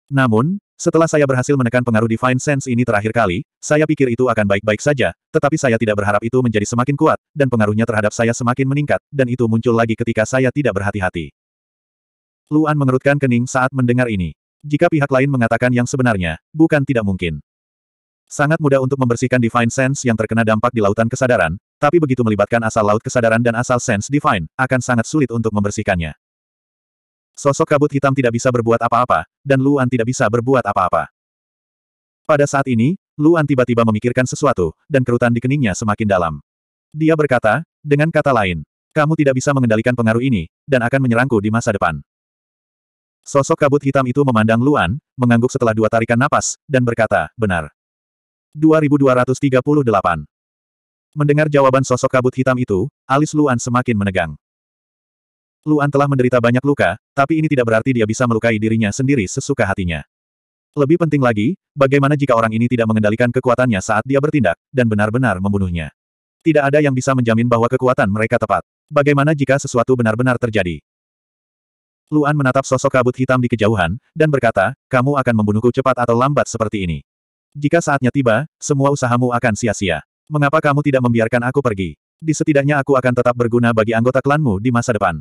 Namun, setelah saya berhasil menekan pengaruh Divine Sense ini terakhir kali, saya pikir itu akan baik-baik saja, tetapi saya tidak berharap itu menjadi semakin kuat, dan pengaruhnya terhadap saya semakin meningkat, dan itu muncul lagi ketika saya tidak berhati-hati. Luan mengerutkan kening saat mendengar ini. Jika pihak lain mengatakan yang sebenarnya, bukan tidak mungkin. Sangat mudah untuk membersihkan Divine Sense yang terkena dampak di lautan kesadaran, tapi begitu melibatkan asal laut kesadaran dan asal Sense Divine, akan sangat sulit untuk membersihkannya. Sosok kabut hitam tidak bisa berbuat apa-apa, dan Luan tidak bisa berbuat apa-apa. Pada saat ini, Luan tiba-tiba memikirkan sesuatu, dan kerutan di keningnya semakin dalam. Dia berkata, dengan kata lain, kamu tidak bisa mengendalikan pengaruh ini, dan akan menyerangku di masa depan. Sosok kabut hitam itu memandang Luan, mengangguk setelah dua tarikan napas, dan berkata, benar. 2238 Mendengar jawaban sosok kabut hitam itu, alis Luan semakin menegang. Luan telah menderita banyak luka, tapi ini tidak berarti dia bisa melukai dirinya sendiri sesuka hatinya. Lebih penting lagi, bagaimana jika orang ini tidak mengendalikan kekuatannya saat dia bertindak, dan benar-benar membunuhnya. Tidak ada yang bisa menjamin bahwa kekuatan mereka tepat. Bagaimana jika sesuatu benar-benar terjadi? Luan menatap sosok kabut hitam di kejauhan, dan berkata, kamu akan membunuhku cepat atau lambat seperti ini. Jika saatnya tiba, semua usahamu akan sia-sia. Mengapa kamu tidak membiarkan aku pergi? Di setidaknya aku akan tetap berguna bagi anggota klanmu di masa depan.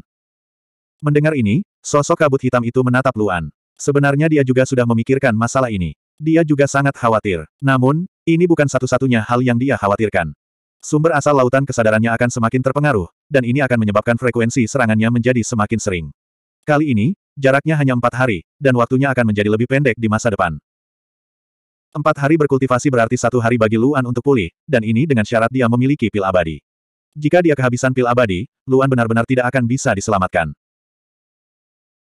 Mendengar ini, sosok kabut hitam itu menatap Luan. Sebenarnya dia juga sudah memikirkan masalah ini. Dia juga sangat khawatir. Namun, ini bukan satu-satunya hal yang dia khawatirkan. Sumber asal lautan kesadarannya akan semakin terpengaruh, dan ini akan menyebabkan frekuensi serangannya menjadi semakin sering. Kali ini, jaraknya hanya empat hari, dan waktunya akan menjadi lebih pendek di masa depan. Empat hari berkultivasi berarti satu hari bagi Luan untuk pulih, dan ini dengan syarat dia memiliki pil abadi. Jika dia kehabisan pil abadi, Luan benar-benar tidak akan bisa diselamatkan.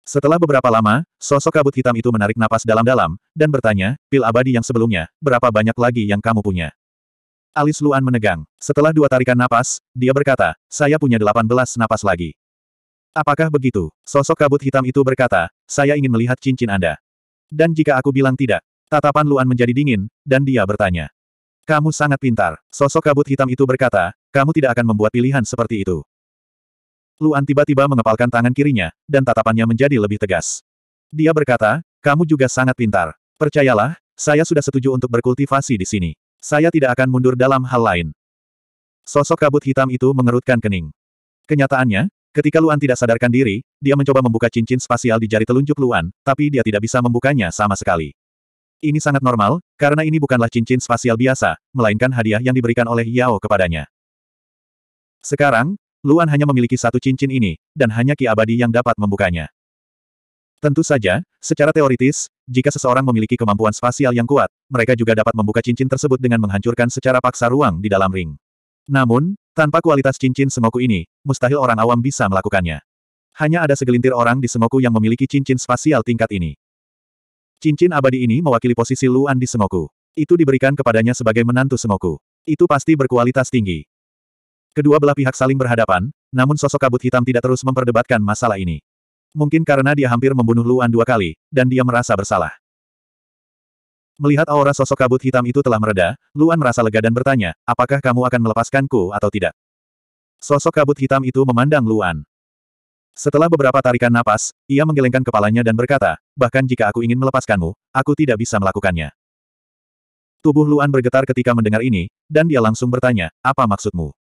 Setelah beberapa lama, sosok kabut hitam itu menarik napas dalam-dalam, dan bertanya, pil abadi yang sebelumnya, berapa banyak lagi yang kamu punya? Alis Luan menegang. Setelah dua tarikan napas, dia berkata, saya punya delapan belas napas lagi. Apakah begitu? Sosok kabut hitam itu berkata, saya ingin melihat cincin Anda. Dan jika aku bilang tidak, tatapan Luan menjadi dingin, dan dia bertanya. Kamu sangat pintar. Sosok kabut hitam itu berkata, kamu tidak akan membuat pilihan seperti itu. Luan tiba-tiba mengepalkan tangan kirinya, dan tatapannya menjadi lebih tegas. Dia berkata, kamu juga sangat pintar. Percayalah, saya sudah setuju untuk berkultivasi di sini. Saya tidak akan mundur dalam hal lain. Sosok kabut hitam itu mengerutkan kening. Kenyataannya, ketika Luan tidak sadarkan diri, dia mencoba membuka cincin spasial di jari telunjuk Luan, tapi dia tidak bisa membukanya sama sekali. Ini sangat normal, karena ini bukanlah cincin spasial biasa, melainkan hadiah yang diberikan oleh Yao kepadanya. Sekarang, Luan hanya memiliki satu cincin ini, dan hanya ki abadi yang dapat membukanya. Tentu saja, secara teoritis, jika seseorang memiliki kemampuan spasial yang kuat, mereka juga dapat membuka cincin tersebut dengan menghancurkan secara paksa ruang di dalam ring. Namun, tanpa kualitas cincin semoku ini, mustahil orang awam bisa melakukannya. Hanya ada segelintir orang di semoku yang memiliki cincin spasial tingkat ini. Cincin abadi ini mewakili posisi Luan di semoku. Itu diberikan kepadanya sebagai menantu semoku. Itu pasti berkualitas tinggi. Kedua belah pihak saling berhadapan, namun sosok kabut hitam tidak terus memperdebatkan masalah ini. Mungkin karena dia hampir membunuh Luan dua kali, dan dia merasa bersalah. Melihat aura sosok kabut hitam itu telah mereda, Luan merasa lega dan bertanya, apakah kamu akan melepaskanku atau tidak? Sosok kabut hitam itu memandang Luan. Setelah beberapa tarikan napas, ia menggelengkan kepalanya dan berkata, bahkan jika aku ingin melepaskanmu, aku tidak bisa melakukannya. Tubuh Luan bergetar ketika mendengar ini, dan dia langsung bertanya, apa maksudmu?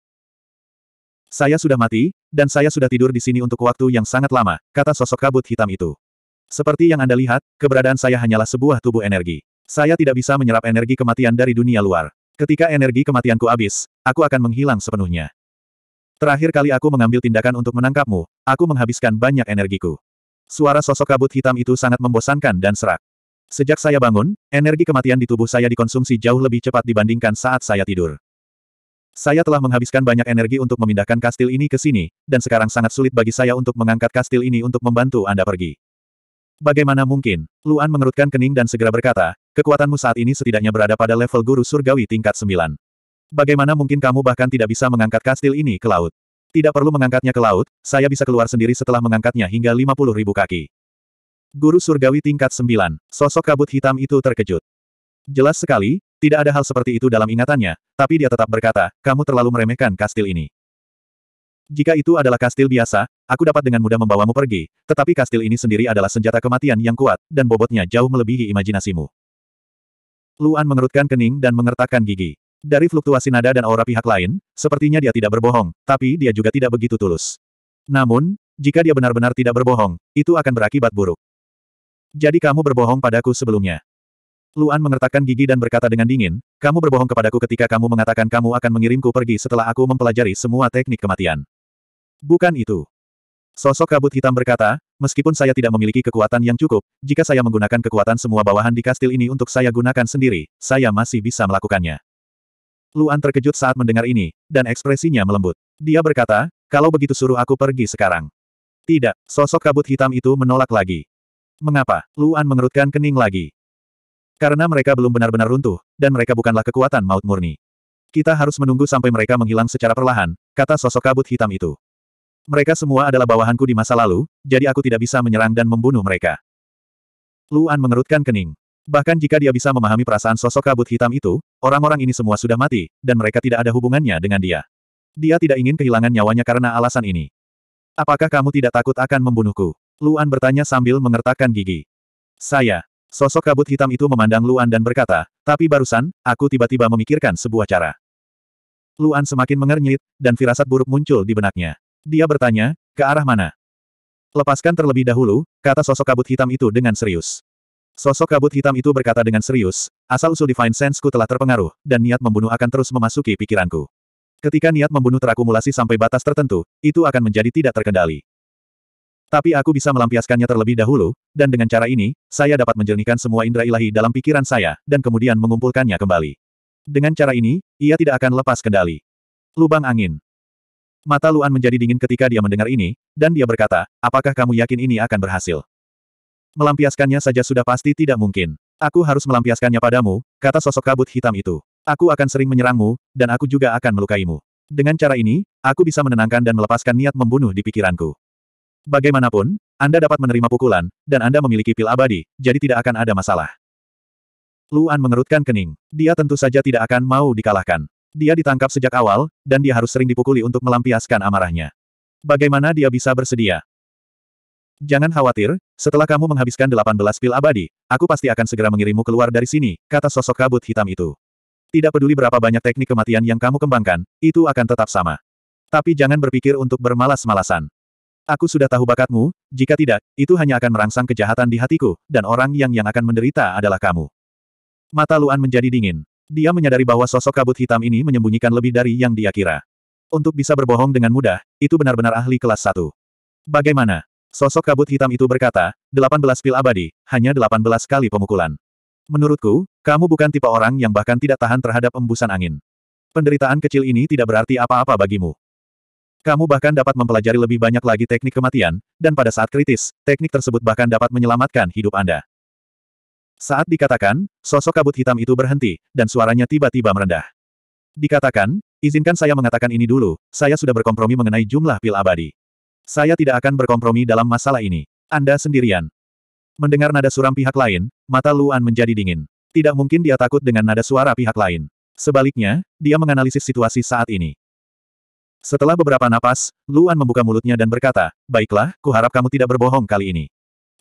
Saya sudah mati, dan saya sudah tidur di sini untuk waktu yang sangat lama, kata sosok kabut hitam itu. Seperti yang Anda lihat, keberadaan saya hanyalah sebuah tubuh energi. Saya tidak bisa menyerap energi kematian dari dunia luar. Ketika energi kematianku habis, aku akan menghilang sepenuhnya. Terakhir kali aku mengambil tindakan untuk menangkapmu, aku menghabiskan banyak energiku. Suara sosok kabut hitam itu sangat membosankan dan serak. Sejak saya bangun, energi kematian di tubuh saya dikonsumsi jauh lebih cepat dibandingkan saat saya tidur. Saya telah menghabiskan banyak energi untuk memindahkan kastil ini ke sini, dan sekarang sangat sulit bagi saya untuk mengangkat kastil ini untuk membantu Anda pergi. Bagaimana mungkin? Luan mengerutkan kening dan segera berkata, kekuatanmu saat ini setidaknya berada pada level guru surgawi tingkat 9. Bagaimana mungkin kamu bahkan tidak bisa mengangkat kastil ini ke laut? Tidak perlu mengangkatnya ke laut, saya bisa keluar sendiri setelah mengangkatnya hingga 50 ribu kaki. Guru surgawi tingkat 9, sosok kabut hitam itu terkejut. Jelas sekali, tidak ada hal seperti itu dalam ingatannya, tapi dia tetap berkata, kamu terlalu meremehkan kastil ini. Jika itu adalah kastil biasa, aku dapat dengan mudah membawamu pergi, tetapi kastil ini sendiri adalah senjata kematian yang kuat, dan bobotnya jauh melebihi imajinasimu. Luan mengerutkan kening dan mengertakkan gigi. Dari fluktuasi nada dan aura pihak lain, sepertinya dia tidak berbohong, tapi dia juga tidak begitu tulus. Namun, jika dia benar-benar tidak berbohong, itu akan berakibat buruk. Jadi kamu berbohong padaku sebelumnya. Luan mengertakkan gigi dan berkata dengan dingin, kamu berbohong kepadaku ketika kamu mengatakan kamu akan mengirimku pergi setelah aku mempelajari semua teknik kematian. Bukan itu. Sosok kabut hitam berkata, meskipun saya tidak memiliki kekuatan yang cukup, jika saya menggunakan kekuatan semua bawahan di kastil ini untuk saya gunakan sendiri, saya masih bisa melakukannya. Luan terkejut saat mendengar ini, dan ekspresinya melembut. Dia berkata, kalau begitu suruh aku pergi sekarang. Tidak, sosok kabut hitam itu menolak lagi. Mengapa? Luan mengerutkan kening lagi. Karena mereka belum benar-benar runtuh, dan mereka bukanlah kekuatan maut murni. Kita harus menunggu sampai mereka menghilang secara perlahan, kata sosok kabut hitam itu. Mereka semua adalah bawahanku di masa lalu, jadi aku tidak bisa menyerang dan membunuh mereka. Luan mengerutkan kening. Bahkan jika dia bisa memahami perasaan sosok kabut hitam itu, orang-orang ini semua sudah mati, dan mereka tidak ada hubungannya dengan dia. Dia tidak ingin kehilangan nyawanya karena alasan ini. Apakah kamu tidak takut akan membunuhku? Luan bertanya sambil mengertakkan gigi. Saya, Sosok kabut hitam itu memandang Luan dan berkata, tapi barusan, aku tiba-tiba memikirkan sebuah cara. Luan semakin mengernyit, dan firasat buruk muncul di benaknya. Dia bertanya, ke arah mana? Lepaskan terlebih dahulu, kata sosok kabut hitam itu dengan serius. Sosok kabut hitam itu berkata dengan serius, asal-usul Divine Sense-ku telah terpengaruh, dan niat membunuh akan terus memasuki pikiranku. Ketika niat membunuh terakumulasi sampai batas tertentu, itu akan menjadi tidak terkendali. Tapi aku bisa melampiaskannya terlebih dahulu, dan dengan cara ini, saya dapat menjernihkan semua indera ilahi dalam pikiran saya, dan kemudian mengumpulkannya kembali. Dengan cara ini, ia tidak akan lepas kendali. Lubang angin. Mata Luan menjadi dingin ketika dia mendengar ini, dan dia berkata, apakah kamu yakin ini akan berhasil? Melampiaskannya saja sudah pasti tidak mungkin. Aku harus melampiaskannya padamu, kata sosok kabut hitam itu. Aku akan sering menyerangmu, dan aku juga akan melukaimu. Dengan cara ini, aku bisa menenangkan dan melepaskan niat membunuh di pikiranku. Bagaimanapun, Anda dapat menerima pukulan, dan Anda memiliki pil abadi, jadi tidak akan ada masalah. Luan mengerutkan kening. Dia tentu saja tidak akan mau dikalahkan. Dia ditangkap sejak awal, dan dia harus sering dipukuli untuk melampiaskan amarahnya. Bagaimana dia bisa bersedia? Jangan khawatir, setelah kamu menghabiskan 18 pil abadi, aku pasti akan segera mengirimmu keluar dari sini, kata sosok kabut hitam itu. Tidak peduli berapa banyak teknik kematian yang kamu kembangkan, itu akan tetap sama. Tapi jangan berpikir untuk bermalas-malasan. Aku sudah tahu bakatmu, jika tidak, itu hanya akan merangsang kejahatan di hatiku, dan orang yang yang akan menderita adalah kamu. Mata Luan menjadi dingin. Dia menyadari bahwa sosok kabut hitam ini menyembunyikan lebih dari yang dia kira. Untuk bisa berbohong dengan mudah, itu benar-benar ahli kelas satu. Bagaimana? Sosok kabut hitam itu berkata, 18 pil abadi, hanya 18 kali pemukulan. Menurutku, kamu bukan tipe orang yang bahkan tidak tahan terhadap embusan angin. Penderitaan kecil ini tidak berarti apa-apa bagimu. Kamu bahkan dapat mempelajari lebih banyak lagi teknik kematian, dan pada saat kritis, teknik tersebut bahkan dapat menyelamatkan hidup Anda. Saat dikatakan, sosok kabut hitam itu berhenti, dan suaranya tiba-tiba merendah. Dikatakan, izinkan saya mengatakan ini dulu, saya sudah berkompromi mengenai jumlah pil abadi. Saya tidak akan berkompromi dalam masalah ini. Anda sendirian. Mendengar nada suram pihak lain, mata Luan menjadi dingin. Tidak mungkin dia takut dengan nada suara pihak lain. Sebaliknya, dia menganalisis situasi saat ini. Setelah beberapa napas, Luan membuka mulutnya dan berkata, Baiklah, kuharap kamu tidak berbohong kali ini.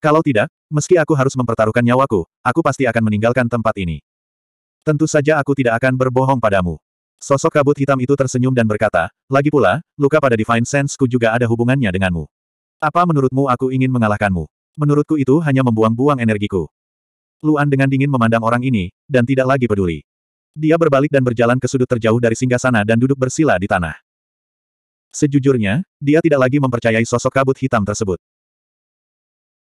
Kalau tidak, meski aku harus mempertaruhkan nyawaku, aku pasti akan meninggalkan tempat ini. Tentu saja aku tidak akan berbohong padamu. Sosok kabut hitam itu tersenyum dan berkata, Lagi pula, luka pada Divine Sense-ku juga ada hubungannya denganmu. Apa menurutmu aku ingin mengalahkanmu? Menurutku itu hanya membuang-buang energiku. Luan dengan dingin memandang orang ini, dan tidak lagi peduli. Dia berbalik dan berjalan ke sudut terjauh dari singgasana dan duduk bersila di tanah. Sejujurnya, dia tidak lagi mempercayai sosok kabut hitam tersebut.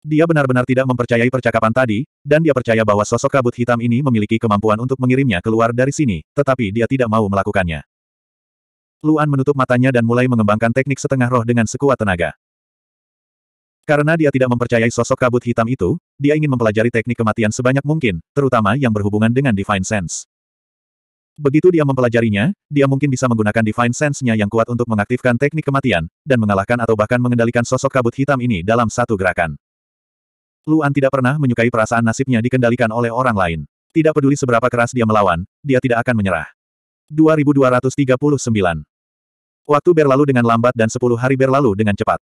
Dia benar-benar tidak mempercayai percakapan tadi, dan dia percaya bahwa sosok kabut hitam ini memiliki kemampuan untuk mengirimnya keluar dari sini, tetapi dia tidak mau melakukannya. Luan menutup matanya dan mulai mengembangkan teknik setengah roh dengan sekuat tenaga. Karena dia tidak mempercayai sosok kabut hitam itu, dia ingin mempelajari teknik kematian sebanyak mungkin, terutama yang berhubungan dengan Divine Sense. Begitu dia mempelajarinya, dia mungkin bisa menggunakan divine sense-nya yang kuat untuk mengaktifkan teknik kematian, dan mengalahkan atau bahkan mengendalikan sosok kabut hitam ini dalam satu gerakan. Luan tidak pernah menyukai perasaan nasibnya dikendalikan oleh orang lain. Tidak peduli seberapa keras dia melawan, dia tidak akan menyerah. 2239 Waktu berlalu dengan lambat dan 10 hari berlalu dengan cepat.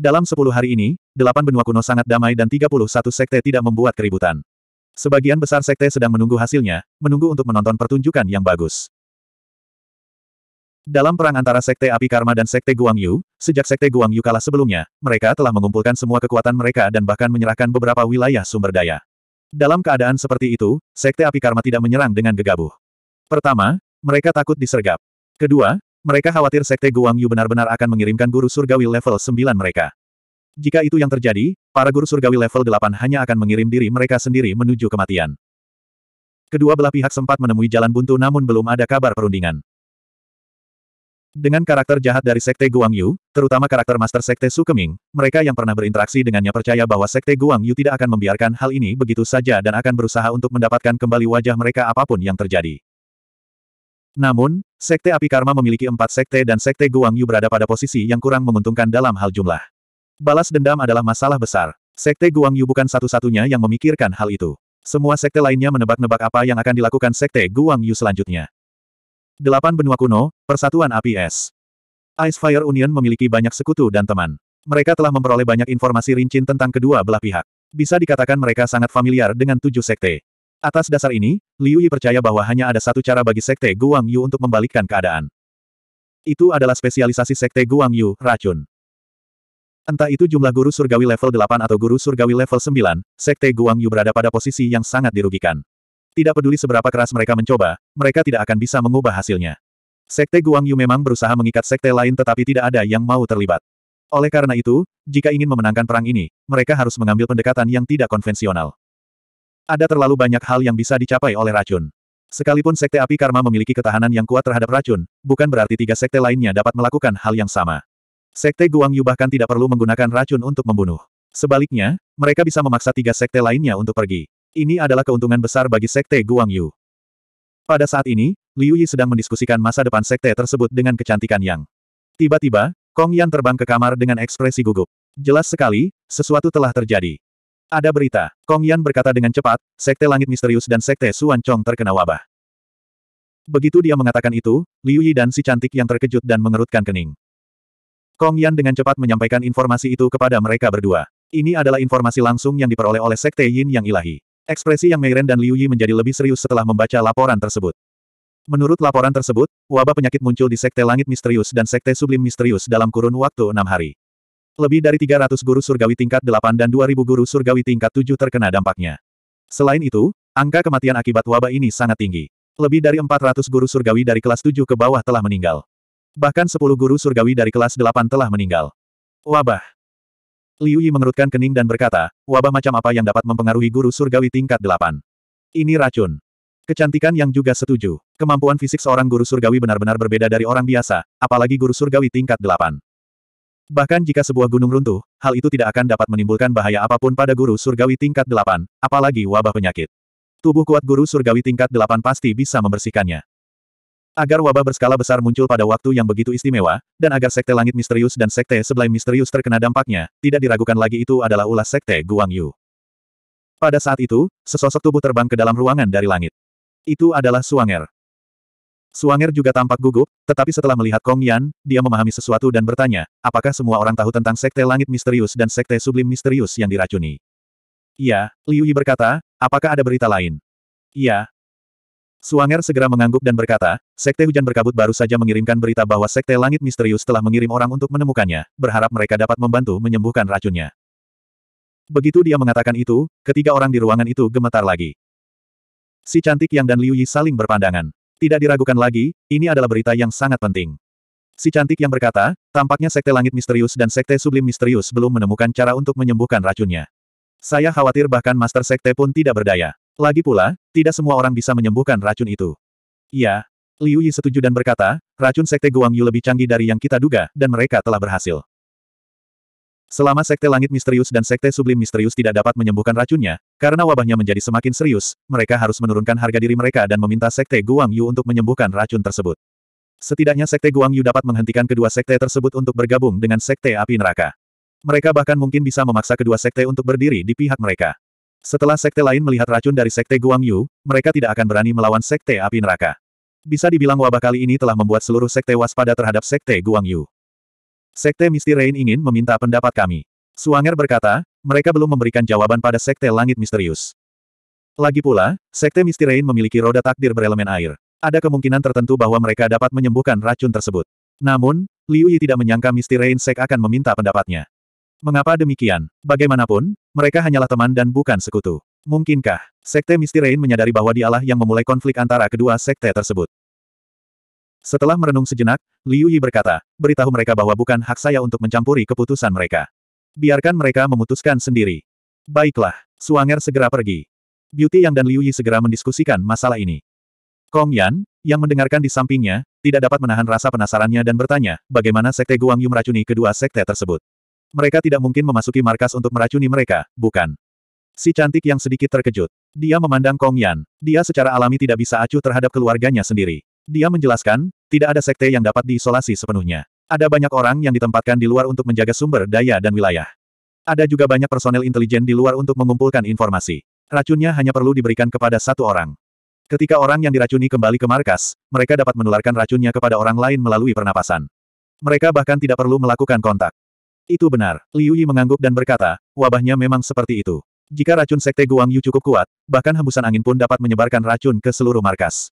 Dalam 10 hari ini, delapan benua kuno sangat damai dan 31 sekte tidak membuat keributan. Sebagian besar sekte sedang menunggu hasilnya, menunggu untuk menonton pertunjukan yang bagus. Dalam perang antara Sekte Api Karma dan Sekte Guangyu, sejak Sekte Guangyu kalah sebelumnya, mereka telah mengumpulkan semua kekuatan mereka dan bahkan menyerahkan beberapa wilayah sumber daya. Dalam keadaan seperti itu, Sekte Api Karma tidak menyerang dengan gegabah. Pertama, mereka takut disergap. Kedua, mereka khawatir Sekte Guangyu benar-benar akan mengirimkan guru surgawi level 9 mereka. Jika itu yang terjadi, para guru surgawi level 8 hanya akan mengirim diri mereka sendiri menuju kematian. Kedua belah pihak sempat menemui jalan buntu namun belum ada kabar perundingan. Dengan karakter jahat dari Sekte Guangyu, terutama karakter Master Sekte Su Keming, mereka yang pernah berinteraksi dengannya percaya bahwa Sekte Guangyu tidak akan membiarkan hal ini begitu saja dan akan berusaha untuk mendapatkan kembali wajah mereka apapun yang terjadi. Namun, Sekte Api Karma memiliki empat sekte dan Sekte Guangyu berada pada posisi yang kurang menguntungkan dalam hal jumlah. Balas dendam adalah masalah besar. Sekte Guangyu bukan satu-satunya yang memikirkan hal itu. Semua sekte lainnya menebak-nebak apa yang akan dilakukan sekte Guangyu selanjutnya. Delapan benua kuno, Persatuan Api Es. Ice Fire Union memiliki banyak sekutu dan teman. Mereka telah memperoleh banyak informasi rincin tentang kedua belah pihak. Bisa dikatakan mereka sangat familiar dengan tujuh sekte. Atas dasar ini, Liu Yi percaya bahwa hanya ada satu cara bagi sekte Guangyu untuk membalikkan keadaan. Itu adalah spesialisasi sekte Guangyu, racun. Entah itu jumlah guru surgawi level 8 atau guru surgawi level 9, Sekte Guang Yu berada pada posisi yang sangat dirugikan. Tidak peduli seberapa keras mereka mencoba, mereka tidak akan bisa mengubah hasilnya. Sekte Guang Yu memang berusaha mengikat sekte lain tetapi tidak ada yang mau terlibat. Oleh karena itu, jika ingin memenangkan perang ini, mereka harus mengambil pendekatan yang tidak konvensional. Ada terlalu banyak hal yang bisa dicapai oleh racun. Sekalipun sekte api karma memiliki ketahanan yang kuat terhadap racun, bukan berarti tiga sekte lainnya dapat melakukan hal yang sama. Sekte Guangyu bahkan tidak perlu menggunakan racun untuk membunuh. Sebaliknya, mereka bisa memaksa tiga sekte lainnya untuk pergi. Ini adalah keuntungan besar bagi Sekte Guangyu. Pada saat ini, Liu Yi sedang mendiskusikan masa depan sekte tersebut dengan kecantikan Yang. Tiba-tiba, Kong Yan terbang ke kamar dengan ekspresi gugup. Jelas sekali, sesuatu telah terjadi. Ada berita, Kong Yan berkata dengan cepat, Sekte Langit Misterius dan Sekte Suan Chong terkena wabah. Begitu dia mengatakan itu, Liu Yi dan si cantik yang terkejut dan mengerutkan kening. Kong Yan dengan cepat menyampaikan informasi itu kepada mereka berdua. Ini adalah informasi langsung yang diperoleh oleh Sekte Yin Yang Ilahi. Ekspresi Yang Meiren dan Liu Yi menjadi lebih serius setelah membaca laporan tersebut. Menurut laporan tersebut, wabah penyakit muncul di Sekte Langit Misterius dan Sekte Sublim Misterius dalam kurun waktu enam hari. Lebih dari 300 guru surgawi tingkat 8 dan 2000 guru surgawi tingkat 7 terkena dampaknya. Selain itu, angka kematian akibat wabah ini sangat tinggi. Lebih dari 400 guru surgawi dari kelas 7 ke bawah telah meninggal. Bahkan sepuluh guru surgawi dari kelas delapan telah meninggal. Wabah. Liu Yi mengerutkan kening dan berkata, wabah macam apa yang dapat mempengaruhi guru surgawi tingkat delapan? Ini racun. Kecantikan yang juga setuju. Kemampuan fisik seorang guru surgawi benar-benar berbeda dari orang biasa, apalagi guru surgawi tingkat delapan. Bahkan jika sebuah gunung runtuh, hal itu tidak akan dapat menimbulkan bahaya apapun pada guru surgawi tingkat delapan, apalagi wabah penyakit. Tubuh kuat guru surgawi tingkat delapan pasti bisa membersihkannya. Agar wabah berskala besar muncul pada waktu yang begitu istimewa, dan agar sekte langit misterius dan sekte Sebelai misterius terkena dampaknya, tidak diragukan lagi itu adalah ulah sekte Guang Yu. Pada saat itu, sesosok tubuh terbang ke dalam ruangan dari langit. Itu adalah Suanger. Suanger juga tampak gugup, tetapi setelah melihat Kong Yan, dia memahami sesuatu dan bertanya, apakah semua orang tahu tentang sekte langit misterius dan sekte sublim misterius yang diracuni? Iya, Liu Yi berkata, apakah ada berita lain? Iya, Suanger segera mengangguk dan berkata, Sekte Hujan Berkabut baru saja mengirimkan berita bahwa Sekte Langit Misterius telah mengirim orang untuk menemukannya, berharap mereka dapat membantu menyembuhkan racunnya. Begitu dia mengatakan itu, ketiga orang di ruangan itu gemetar lagi. Si cantik Yang dan Liu Yi saling berpandangan. Tidak diragukan lagi, ini adalah berita yang sangat penting. Si cantik Yang berkata, tampaknya Sekte Langit Misterius dan Sekte Sublim Misterius belum menemukan cara untuk menyembuhkan racunnya. Saya khawatir bahkan Master Sekte pun tidak berdaya. Lagi pula, tidak semua orang bisa menyembuhkan racun itu. Ya, Liu Yi setuju dan berkata, racun Sekte Guang Yu lebih canggih dari yang kita duga, dan mereka telah berhasil. Selama Sekte Langit Misterius dan Sekte Sublim Misterius tidak dapat menyembuhkan racunnya, karena wabahnya menjadi semakin serius, mereka harus menurunkan harga diri mereka dan meminta Sekte Guang Yu untuk menyembuhkan racun tersebut. Setidaknya Sekte Guang Yu dapat menghentikan kedua sekte tersebut untuk bergabung dengan Sekte Api Neraka. Mereka bahkan mungkin bisa memaksa kedua sekte untuk berdiri di pihak mereka. Setelah sekte lain melihat racun dari sekte Guangyu, mereka tidak akan berani melawan sekte api neraka. Bisa dibilang wabah kali ini telah membuat seluruh sekte waspada terhadap sekte Guangyu. Sekte Misty Rain ingin meminta pendapat kami. Suanger berkata, mereka belum memberikan jawaban pada sekte langit misterius. Lagi pula, sekte Misty Rain memiliki roda takdir berelemen air. Ada kemungkinan tertentu bahwa mereka dapat menyembuhkan racun tersebut. Namun, Liu Yi tidak menyangka Misty Rain Sek akan meminta pendapatnya. Mengapa demikian? Bagaimanapun, mereka hanyalah teman dan bukan sekutu. Mungkinkah, Sekte Misty Rain menyadari bahwa dialah yang memulai konflik antara kedua sekte tersebut? Setelah merenung sejenak, Liu Yi berkata, beritahu mereka bahwa bukan hak saya untuk mencampuri keputusan mereka. Biarkan mereka memutuskan sendiri. Baiklah, Suanger segera pergi. Beauty Yang dan Liu Yi segera mendiskusikan masalah ini. Kong Yan, yang mendengarkan di sampingnya, tidak dapat menahan rasa penasarannya dan bertanya, bagaimana Sekte Guangyu meracuni kedua sekte tersebut. Mereka tidak mungkin memasuki markas untuk meracuni mereka, bukan? Si cantik yang sedikit terkejut. Dia memandang Kong Yan. Dia secara alami tidak bisa acuh terhadap keluarganya sendiri. Dia menjelaskan, tidak ada sekte yang dapat diisolasi sepenuhnya. Ada banyak orang yang ditempatkan di luar untuk menjaga sumber daya dan wilayah. Ada juga banyak personel intelijen di luar untuk mengumpulkan informasi. Racunnya hanya perlu diberikan kepada satu orang. Ketika orang yang diracuni kembali ke markas, mereka dapat menularkan racunnya kepada orang lain melalui pernapasan. Mereka bahkan tidak perlu melakukan kontak. Itu benar. Liu Yi mengangguk dan berkata, wabahnya memang seperti itu. Jika racun sekte Guang Yu cukup kuat, bahkan hembusan angin pun dapat menyebarkan racun ke seluruh markas.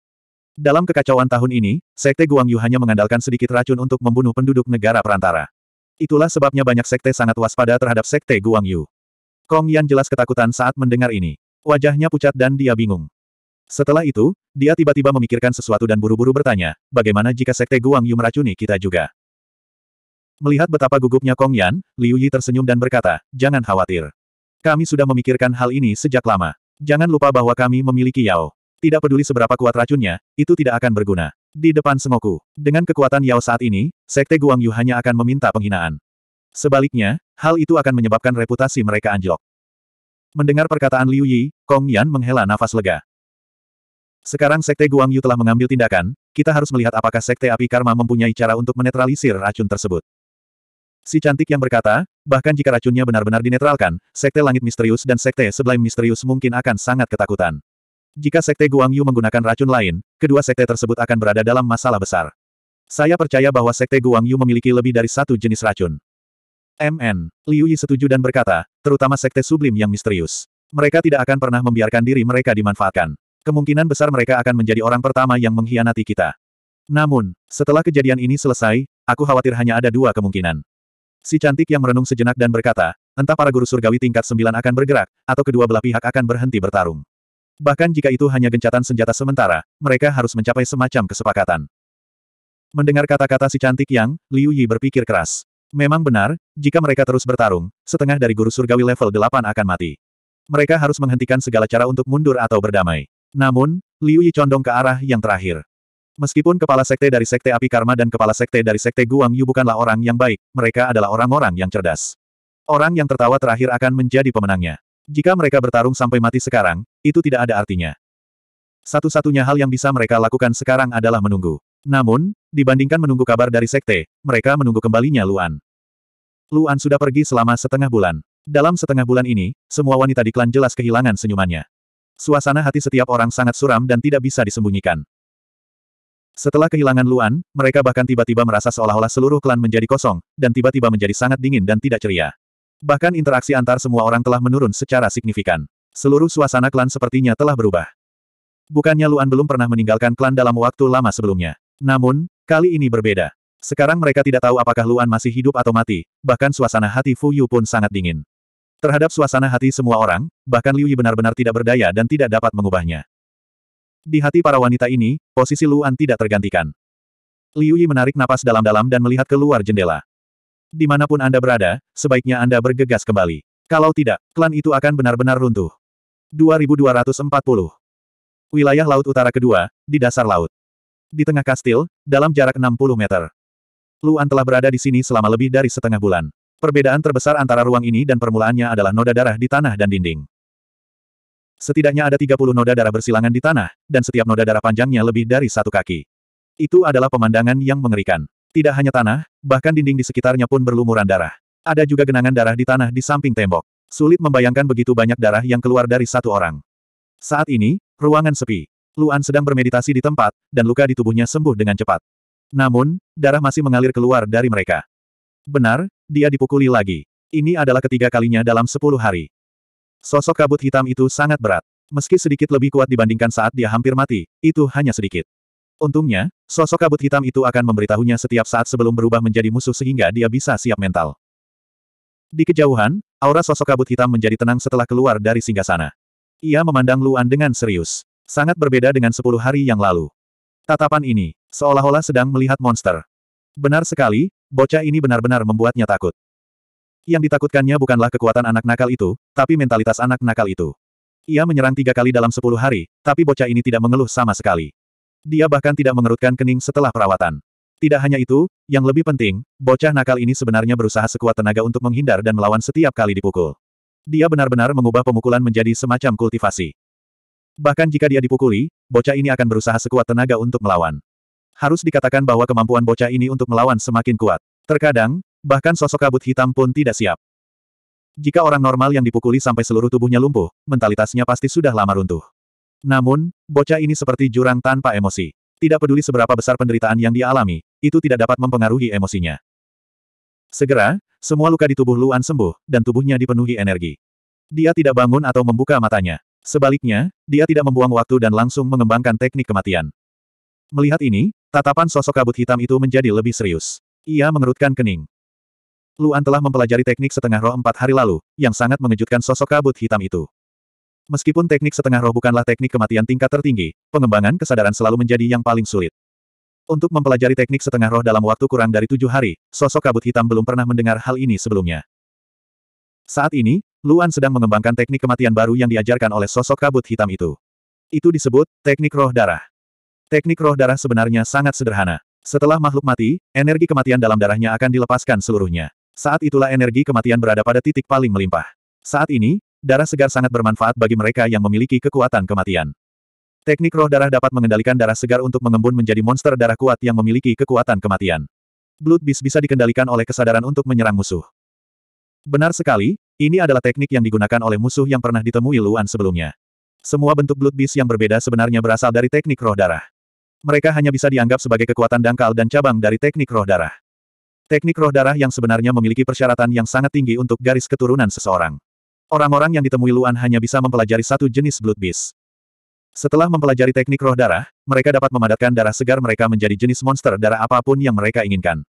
Dalam kekacauan tahun ini, sekte Guang Yu hanya mengandalkan sedikit racun untuk membunuh penduduk negara perantara. Itulah sebabnya banyak sekte sangat waspada terhadap sekte Guang Yu. Kong Yan jelas ketakutan saat mendengar ini. Wajahnya pucat dan dia bingung. Setelah itu, dia tiba-tiba memikirkan sesuatu dan buru-buru bertanya, bagaimana jika sekte Guang Yu meracuni kita juga? Melihat betapa gugupnya Kong Yan, Liu Yi tersenyum dan berkata, jangan khawatir. Kami sudah memikirkan hal ini sejak lama. Jangan lupa bahwa kami memiliki Yao. Tidak peduli seberapa kuat racunnya, itu tidak akan berguna. Di depan Sengoku, dengan kekuatan Yao saat ini, Sekte Guang Yu hanya akan meminta penghinaan. Sebaliknya, hal itu akan menyebabkan reputasi mereka anjlok. Mendengar perkataan Liu Yi, Kong Yan menghela nafas lega. Sekarang Sekte Guang Yu telah mengambil tindakan, kita harus melihat apakah Sekte Api Karma mempunyai cara untuk menetralisir racun tersebut. Si cantik yang berkata, bahkan jika racunnya benar-benar dinetralkan, Sekte Langit Misterius dan Sekte Sebelain Misterius mungkin akan sangat ketakutan. Jika Sekte Guangyu menggunakan racun lain, kedua sekte tersebut akan berada dalam masalah besar. Saya percaya bahwa Sekte Guangyu memiliki lebih dari satu jenis racun. MN. Liu Yi setuju dan berkata, terutama Sekte Sublim yang misterius. Mereka tidak akan pernah membiarkan diri mereka dimanfaatkan. Kemungkinan besar mereka akan menjadi orang pertama yang mengkhianati kita. Namun, setelah kejadian ini selesai, aku khawatir hanya ada dua kemungkinan. Si cantik yang merenung sejenak dan berkata, entah para guru surgawi tingkat sembilan akan bergerak, atau kedua belah pihak akan berhenti bertarung. Bahkan jika itu hanya gencatan senjata sementara, mereka harus mencapai semacam kesepakatan. Mendengar kata-kata si cantik yang, Liu Yi berpikir keras. Memang benar, jika mereka terus bertarung, setengah dari guru surgawi level delapan akan mati. Mereka harus menghentikan segala cara untuk mundur atau berdamai. Namun, Liu Yi condong ke arah yang terakhir. Meskipun kepala sekte dari sekte api karma dan kepala sekte dari sekte Guang Yu bukanlah orang yang baik, mereka adalah orang-orang yang cerdas. Orang yang tertawa terakhir akan menjadi pemenangnya. Jika mereka bertarung sampai mati sekarang, itu tidak ada artinya. Satu-satunya hal yang bisa mereka lakukan sekarang adalah menunggu. Namun, dibandingkan menunggu kabar dari sekte, mereka menunggu kembalinya Luan. Luan sudah pergi selama setengah bulan. Dalam setengah bulan ini, semua wanita di klan jelas kehilangan senyumannya. Suasana hati setiap orang sangat suram dan tidak bisa disembunyikan. Setelah kehilangan Luan, mereka bahkan tiba-tiba merasa seolah-olah seluruh klan menjadi kosong, dan tiba-tiba menjadi sangat dingin dan tidak ceria. Bahkan interaksi antar semua orang telah menurun secara signifikan. Seluruh suasana klan sepertinya telah berubah. Bukannya Luan belum pernah meninggalkan klan dalam waktu lama sebelumnya. Namun, kali ini berbeda. Sekarang mereka tidak tahu apakah Luan masih hidup atau mati, bahkan suasana hati Fu Yu pun sangat dingin. Terhadap suasana hati semua orang, bahkan Liu Yi benar-benar tidak berdaya dan tidak dapat mengubahnya. Di hati para wanita ini, posisi Luan tidak tergantikan. Liu Yi menarik napas dalam-dalam dan melihat keluar jendela. Dimanapun Anda berada, sebaiknya Anda bergegas kembali. Kalau tidak, klan itu akan benar-benar runtuh. 2240 Wilayah Laut Utara Kedua, di dasar laut. Di tengah kastil, dalam jarak 60 meter. Luan telah berada di sini selama lebih dari setengah bulan. Perbedaan terbesar antara ruang ini dan permulaannya adalah noda darah di tanah dan dinding. Setidaknya ada 30 noda darah bersilangan di tanah, dan setiap noda darah panjangnya lebih dari satu kaki. Itu adalah pemandangan yang mengerikan. Tidak hanya tanah, bahkan dinding di sekitarnya pun berlumuran darah. Ada juga genangan darah di tanah di samping tembok. Sulit membayangkan begitu banyak darah yang keluar dari satu orang. Saat ini, ruangan sepi. Luan sedang bermeditasi di tempat, dan luka di tubuhnya sembuh dengan cepat. Namun, darah masih mengalir keluar dari mereka. Benar, dia dipukuli lagi. Ini adalah ketiga kalinya dalam sepuluh hari. Sosok kabut hitam itu sangat berat. Meski sedikit lebih kuat dibandingkan saat dia hampir mati, itu hanya sedikit. Untungnya, sosok kabut hitam itu akan memberitahunya setiap saat sebelum berubah menjadi musuh sehingga dia bisa siap mental. Di kejauhan, aura sosok kabut hitam menjadi tenang setelah keluar dari singgasana. Ia memandang Luan dengan serius. Sangat berbeda dengan sepuluh hari yang lalu. Tatapan ini, seolah-olah sedang melihat monster. Benar sekali, bocah ini benar-benar membuatnya takut. Yang ditakutkannya bukanlah kekuatan anak nakal itu, tapi mentalitas anak nakal itu. Ia menyerang tiga kali dalam sepuluh hari, tapi bocah ini tidak mengeluh sama sekali. Dia bahkan tidak mengerutkan kening setelah perawatan. Tidak hanya itu, yang lebih penting, bocah nakal ini sebenarnya berusaha sekuat tenaga untuk menghindar dan melawan setiap kali dipukul. Dia benar-benar mengubah pemukulan menjadi semacam kultivasi. Bahkan jika dia dipukuli, bocah ini akan berusaha sekuat tenaga untuk melawan. Harus dikatakan bahwa kemampuan bocah ini untuk melawan semakin kuat. Terkadang, Bahkan sosok kabut hitam pun tidak siap. Jika orang normal yang dipukuli sampai seluruh tubuhnya lumpuh, mentalitasnya pasti sudah lama runtuh. Namun, bocah ini seperti jurang tanpa emosi. Tidak peduli seberapa besar penderitaan yang dialami, itu tidak dapat mempengaruhi emosinya. Segera, semua luka di tubuh Luan sembuh, dan tubuhnya dipenuhi energi. Dia tidak bangun atau membuka matanya. Sebaliknya, dia tidak membuang waktu dan langsung mengembangkan teknik kematian. Melihat ini, tatapan sosok kabut hitam itu menjadi lebih serius. Ia mengerutkan kening. Luan telah mempelajari teknik setengah roh empat hari lalu, yang sangat mengejutkan sosok kabut hitam itu. Meskipun teknik setengah roh bukanlah teknik kematian tingkat tertinggi, pengembangan kesadaran selalu menjadi yang paling sulit. Untuk mempelajari teknik setengah roh dalam waktu kurang dari tujuh hari, sosok kabut hitam belum pernah mendengar hal ini sebelumnya. Saat ini, Luan sedang mengembangkan teknik kematian baru yang diajarkan oleh sosok kabut hitam itu. Itu disebut, teknik roh darah. Teknik roh darah sebenarnya sangat sederhana. Setelah makhluk mati, energi kematian dalam darahnya akan dilepaskan seluruhnya. Saat itulah energi kematian berada pada titik paling melimpah. Saat ini, darah segar sangat bermanfaat bagi mereka yang memiliki kekuatan kematian. Teknik roh darah dapat mengendalikan darah segar untuk mengembun menjadi monster darah kuat yang memiliki kekuatan kematian. Blood Beast bisa dikendalikan oleh kesadaran untuk menyerang musuh. Benar sekali, ini adalah teknik yang digunakan oleh musuh yang pernah ditemui Luan sebelumnya. Semua bentuk Blood Beast yang berbeda sebenarnya berasal dari teknik roh darah. Mereka hanya bisa dianggap sebagai kekuatan dangkal dan cabang dari teknik roh darah. Teknik roh darah yang sebenarnya memiliki persyaratan yang sangat tinggi untuk garis keturunan seseorang. Orang-orang yang ditemui Luan hanya bisa mempelajari satu jenis Blood Beast. Setelah mempelajari teknik roh darah, mereka dapat memadatkan darah segar mereka menjadi jenis monster darah apapun yang mereka inginkan.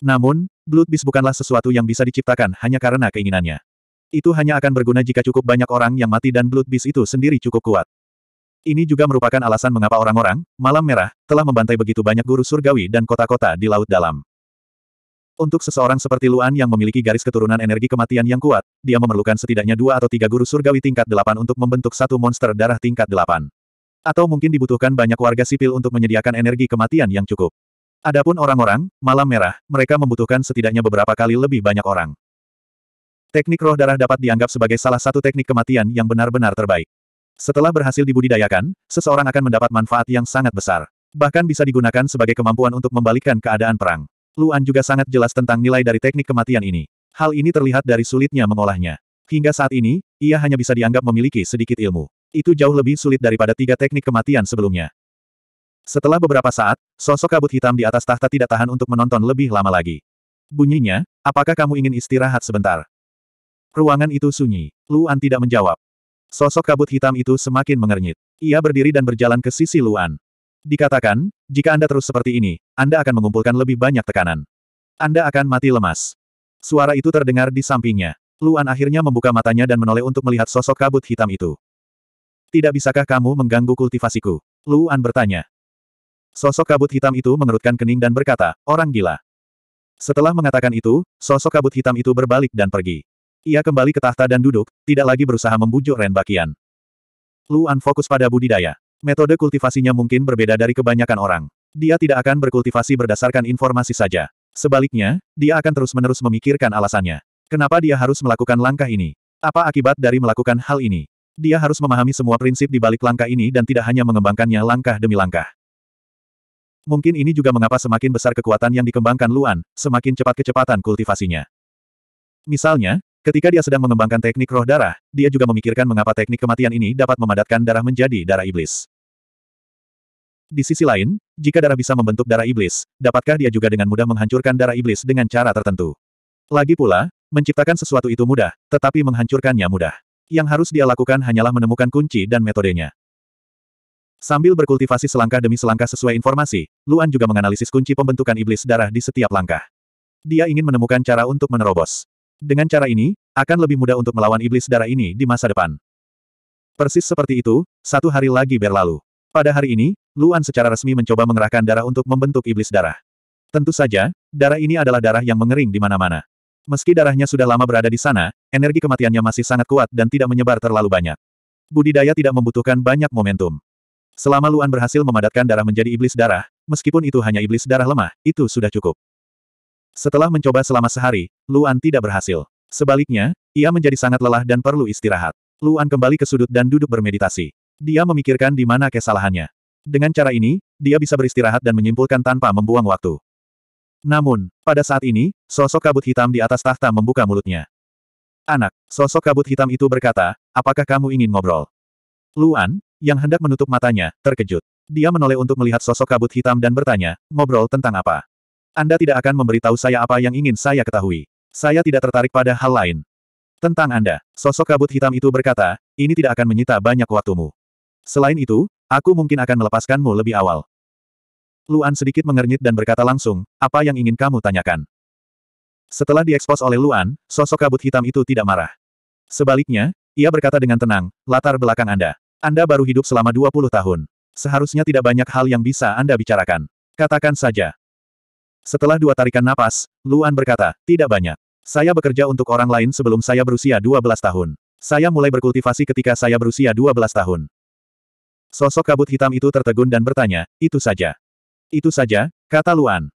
Namun, Blood Beast bukanlah sesuatu yang bisa diciptakan hanya karena keinginannya. Itu hanya akan berguna jika cukup banyak orang yang mati dan Blood Beast itu sendiri cukup kuat. Ini juga merupakan alasan mengapa orang-orang, Malam Merah, telah membantai begitu banyak guru surgawi dan kota-kota di Laut Dalam. Untuk seseorang seperti Luan yang memiliki garis keturunan energi kematian yang kuat, dia memerlukan setidaknya dua atau tiga guru surgawi tingkat delapan untuk membentuk satu monster darah tingkat delapan. Atau mungkin dibutuhkan banyak warga sipil untuk menyediakan energi kematian yang cukup. Adapun orang-orang, malam merah, mereka membutuhkan setidaknya beberapa kali lebih banyak orang. Teknik roh darah dapat dianggap sebagai salah satu teknik kematian yang benar-benar terbaik. Setelah berhasil dibudidayakan, seseorang akan mendapat manfaat yang sangat besar. Bahkan bisa digunakan sebagai kemampuan untuk membalikkan keadaan perang. Luan juga sangat jelas tentang nilai dari teknik kematian ini. Hal ini terlihat dari sulitnya mengolahnya. Hingga saat ini, ia hanya bisa dianggap memiliki sedikit ilmu. Itu jauh lebih sulit daripada tiga teknik kematian sebelumnya. Setelah beberapa saat, sosok kabut hitam di atas tahta tidak tahan untuk menonton lebih lama lagi. Bunyinya, apakah kamu ingin istirahat sebentar? Ruangan itu sunyi. Luan tidak menjawab. Sosok kabut hitam itu semakin mengernyit. Ia berdiri dan berjalan ke sisi Luan. Dikatakan, jika Anda terus seperti ini, Anda akan mengumpulkan lebih banyak tekanan. Anda akan mati lemas. Suara itu terdengar di sampingnya. Luan akhirnya membuka matanya dan menoleh untuk melihat sosok kabut hitam itu. Tidak bisakah kamu mengganggu kultivasiku? Luan bertanya. Sosok kabut hitam itu mengerutkan kening dan berkata, orang gila. Setelah mengatakan itu, sosok kabut hitam itu berbalik dan pergi. Ia kembali ke tahta dan duduk, tidak lagi berusaha membujuk Ren Bakian. Luan fokus pada budidaya. Metode kultivasinya mungkin berbeda dari kebanyakan orang. Dia tidak akan berkultivasi berdasarkan informasi saja. Sebaliknya, dia akan terus-menerus memikirkan alasannya. Kenapa dia harus melakukan langkah ini? Apa akibat dari melakukan hal ini? Dia harus memahami semua prinsip di balik langkah ini dan tidak hanya mengembangkannya langkah demi langkah. Mungkin ini juga mengapa semakin besar kekuatan yang dikembangkan Luan, semakin cepat kecepatan kultivasinya. Misalnya, Ketika dia sedang mengembangkan teknik roh darah, dia juga memikirkan mengapa teknik kematian ini dapat memadatkan darah menjadi darah iblis. Di sisi lain, jika darah bisa membentuk darah iblis, dapatkah dia juga dengan mudah menghancurkan darah iblis dengan cara tertentu? Lagi pula, menciptakan sesuatu itu mudah, tetapi menghancurkannya mudah. Yang harus dia lakukan hanyalah menemukan kunci dan metodenya. Sambil berkultivasi selangkah demi selangkah sesuai informasi, Luan juga menganalisis kunci pembentukan iblis darah di setiap langkah. Dia ingin menemukan cara untuk menerobos. Dengan cara ini, akan lebih mudah untuk melawan iblis darah ini di masa depan. Persis seperti itu, satu hari lagi berlalu. Pada hari ini, Luan secara resmi mencoba mengerahkan darah untuk membentuk iblis darah. Tentu saja, darah ini adalah darah yang mengering di mana-mana. Meski darahnya sudah lama berada di sana, energi kematiannya masih sangat kuat dan tidak menyebar terlalu banyak. Budidaya tidak membutuhkan banyak momentum. Selama Luan berhasil memadatkan darah menjadi iblis darah, meskipun itu hanya iblis darah lemah, itu sudah cukup. Setelah mencoba selama sehari, Luan tidak berhasil. Sebaliknya, ia menjadi sangat lelah dan perlu istirahat. Luan kembali ke sudut dan duduk bermeditasi. Dia memikirkan di mana kesalahannya. Dengan cara ini, dia bisa beristirahat dan menyimpulkan tanpa membuang waktu. Namun, pada saat ini, sosok kabut hitam di atas tahta membuka mulutnya. Anak, sosok kabut hitam itu berkata, apakah kamu ingin ngobrol? Luan, yang hendak menutup matanya, terkejut. Dia menoleh untuk melihat sosok kabut hitam dan bertanya, ngobrol tentang apa? Anda tidak akan memberitahu saya apa yang ingin saya ketahui. Saya tidak tertarik pada hal lain. Tentang Anda, sosok kabut hitam itu berkata, ini tidak akan menyita banyak waktumu. Selain itu, Aku mungkin akan melepaskanmu lebih awal. Luan sedikit mengernyit dan berkata langsung, apa yang ingin kamu tanyakan? Setelah diekspos oleh Luan, sosok kabut hitam itu tidak marah. Sebaliknya, ia berkata dengan tenang, latar belakang Anda. Anda baru hidup selama 20 tahun. Seharusnya tidak banyak hal yang bisa Anda bicarakan. Katakan saja. Setelah dua tarikan napas, Luan berkata, tidak banyak. Saya bekerja untuk orang lain sebelum saya berusia 12 tahun. Saya mulai berkultivasi ketika saya berusia 12 tahun. Sosok kabut hitam itu tertegun dan bertanya, itu saja. Itu saja, kata Luan.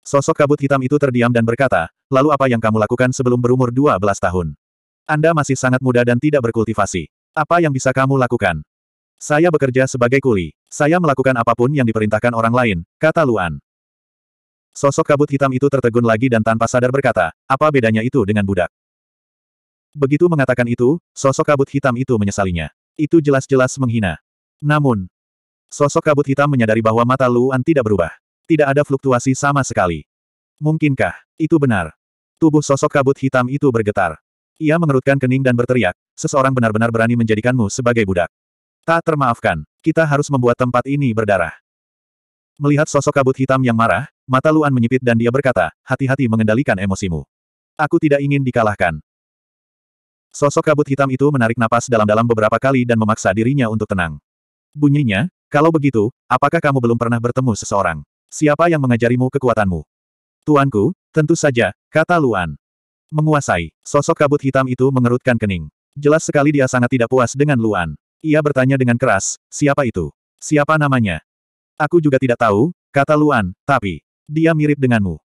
Sosok kabut hitam itu terdiam dan berkata, lalu apa yang kamu lakukan sebelum berumur 12 tahun? Anda masih sangat muda dan tidak berkultivasi. Apa yang bisa kamu lakukan? Saya bekerja sebagai kuli. Saya melakukan apapun yang diperintahkan orang lain, kata Luan. Sosok kabut hitam itu tertegun lagi dan tanpa sadar berkata, apa bedanya itu dengan budak? Begitu mengatakan itu, sosok kabut hitam itu menyesalinya. Itu jelas-jelas menghina. Namun, sosok kabut hitam menyadari bahwa mata Luan tidak berubah. Tidak ada fluktuasi sama sekali. Mungkinkah itu benar? Tubuh sosok kabut hitam itu bergetar. Ia mengerutkan kening dan berteriak, seseorang benar-benar berani menjadikanmu sebagai budak. Tak termaafkan, kita harus membuat tempat ini berdarah. Melihat sosok kabut hitam yang marah, mata Luan menyipit dan dia berkata, hati-hati mengendalikan emosimu. Aku tidak ingin dikalahkan. Sosok kabut hitam itu menarik napas dalam-dalam beberapa kali dan memaksa dirinya untuk tenang. Bunyinya, kalau begitu, apakah kamu belum pernah bertemu seseorang? Siapa yang mengajarimu kekuatanmu? Tuanku, tentu saja, kata Luan. Menguasai, sosok kabut hitam itu mengerutkan kening. Jelas sekali dia sangat tidak puas dengan Luan. Ia bertanya dengan keras, siapa itu? Siapa namanya? Aku juga tidak tahu, kata Luan, tapi, dia mirip denganmu.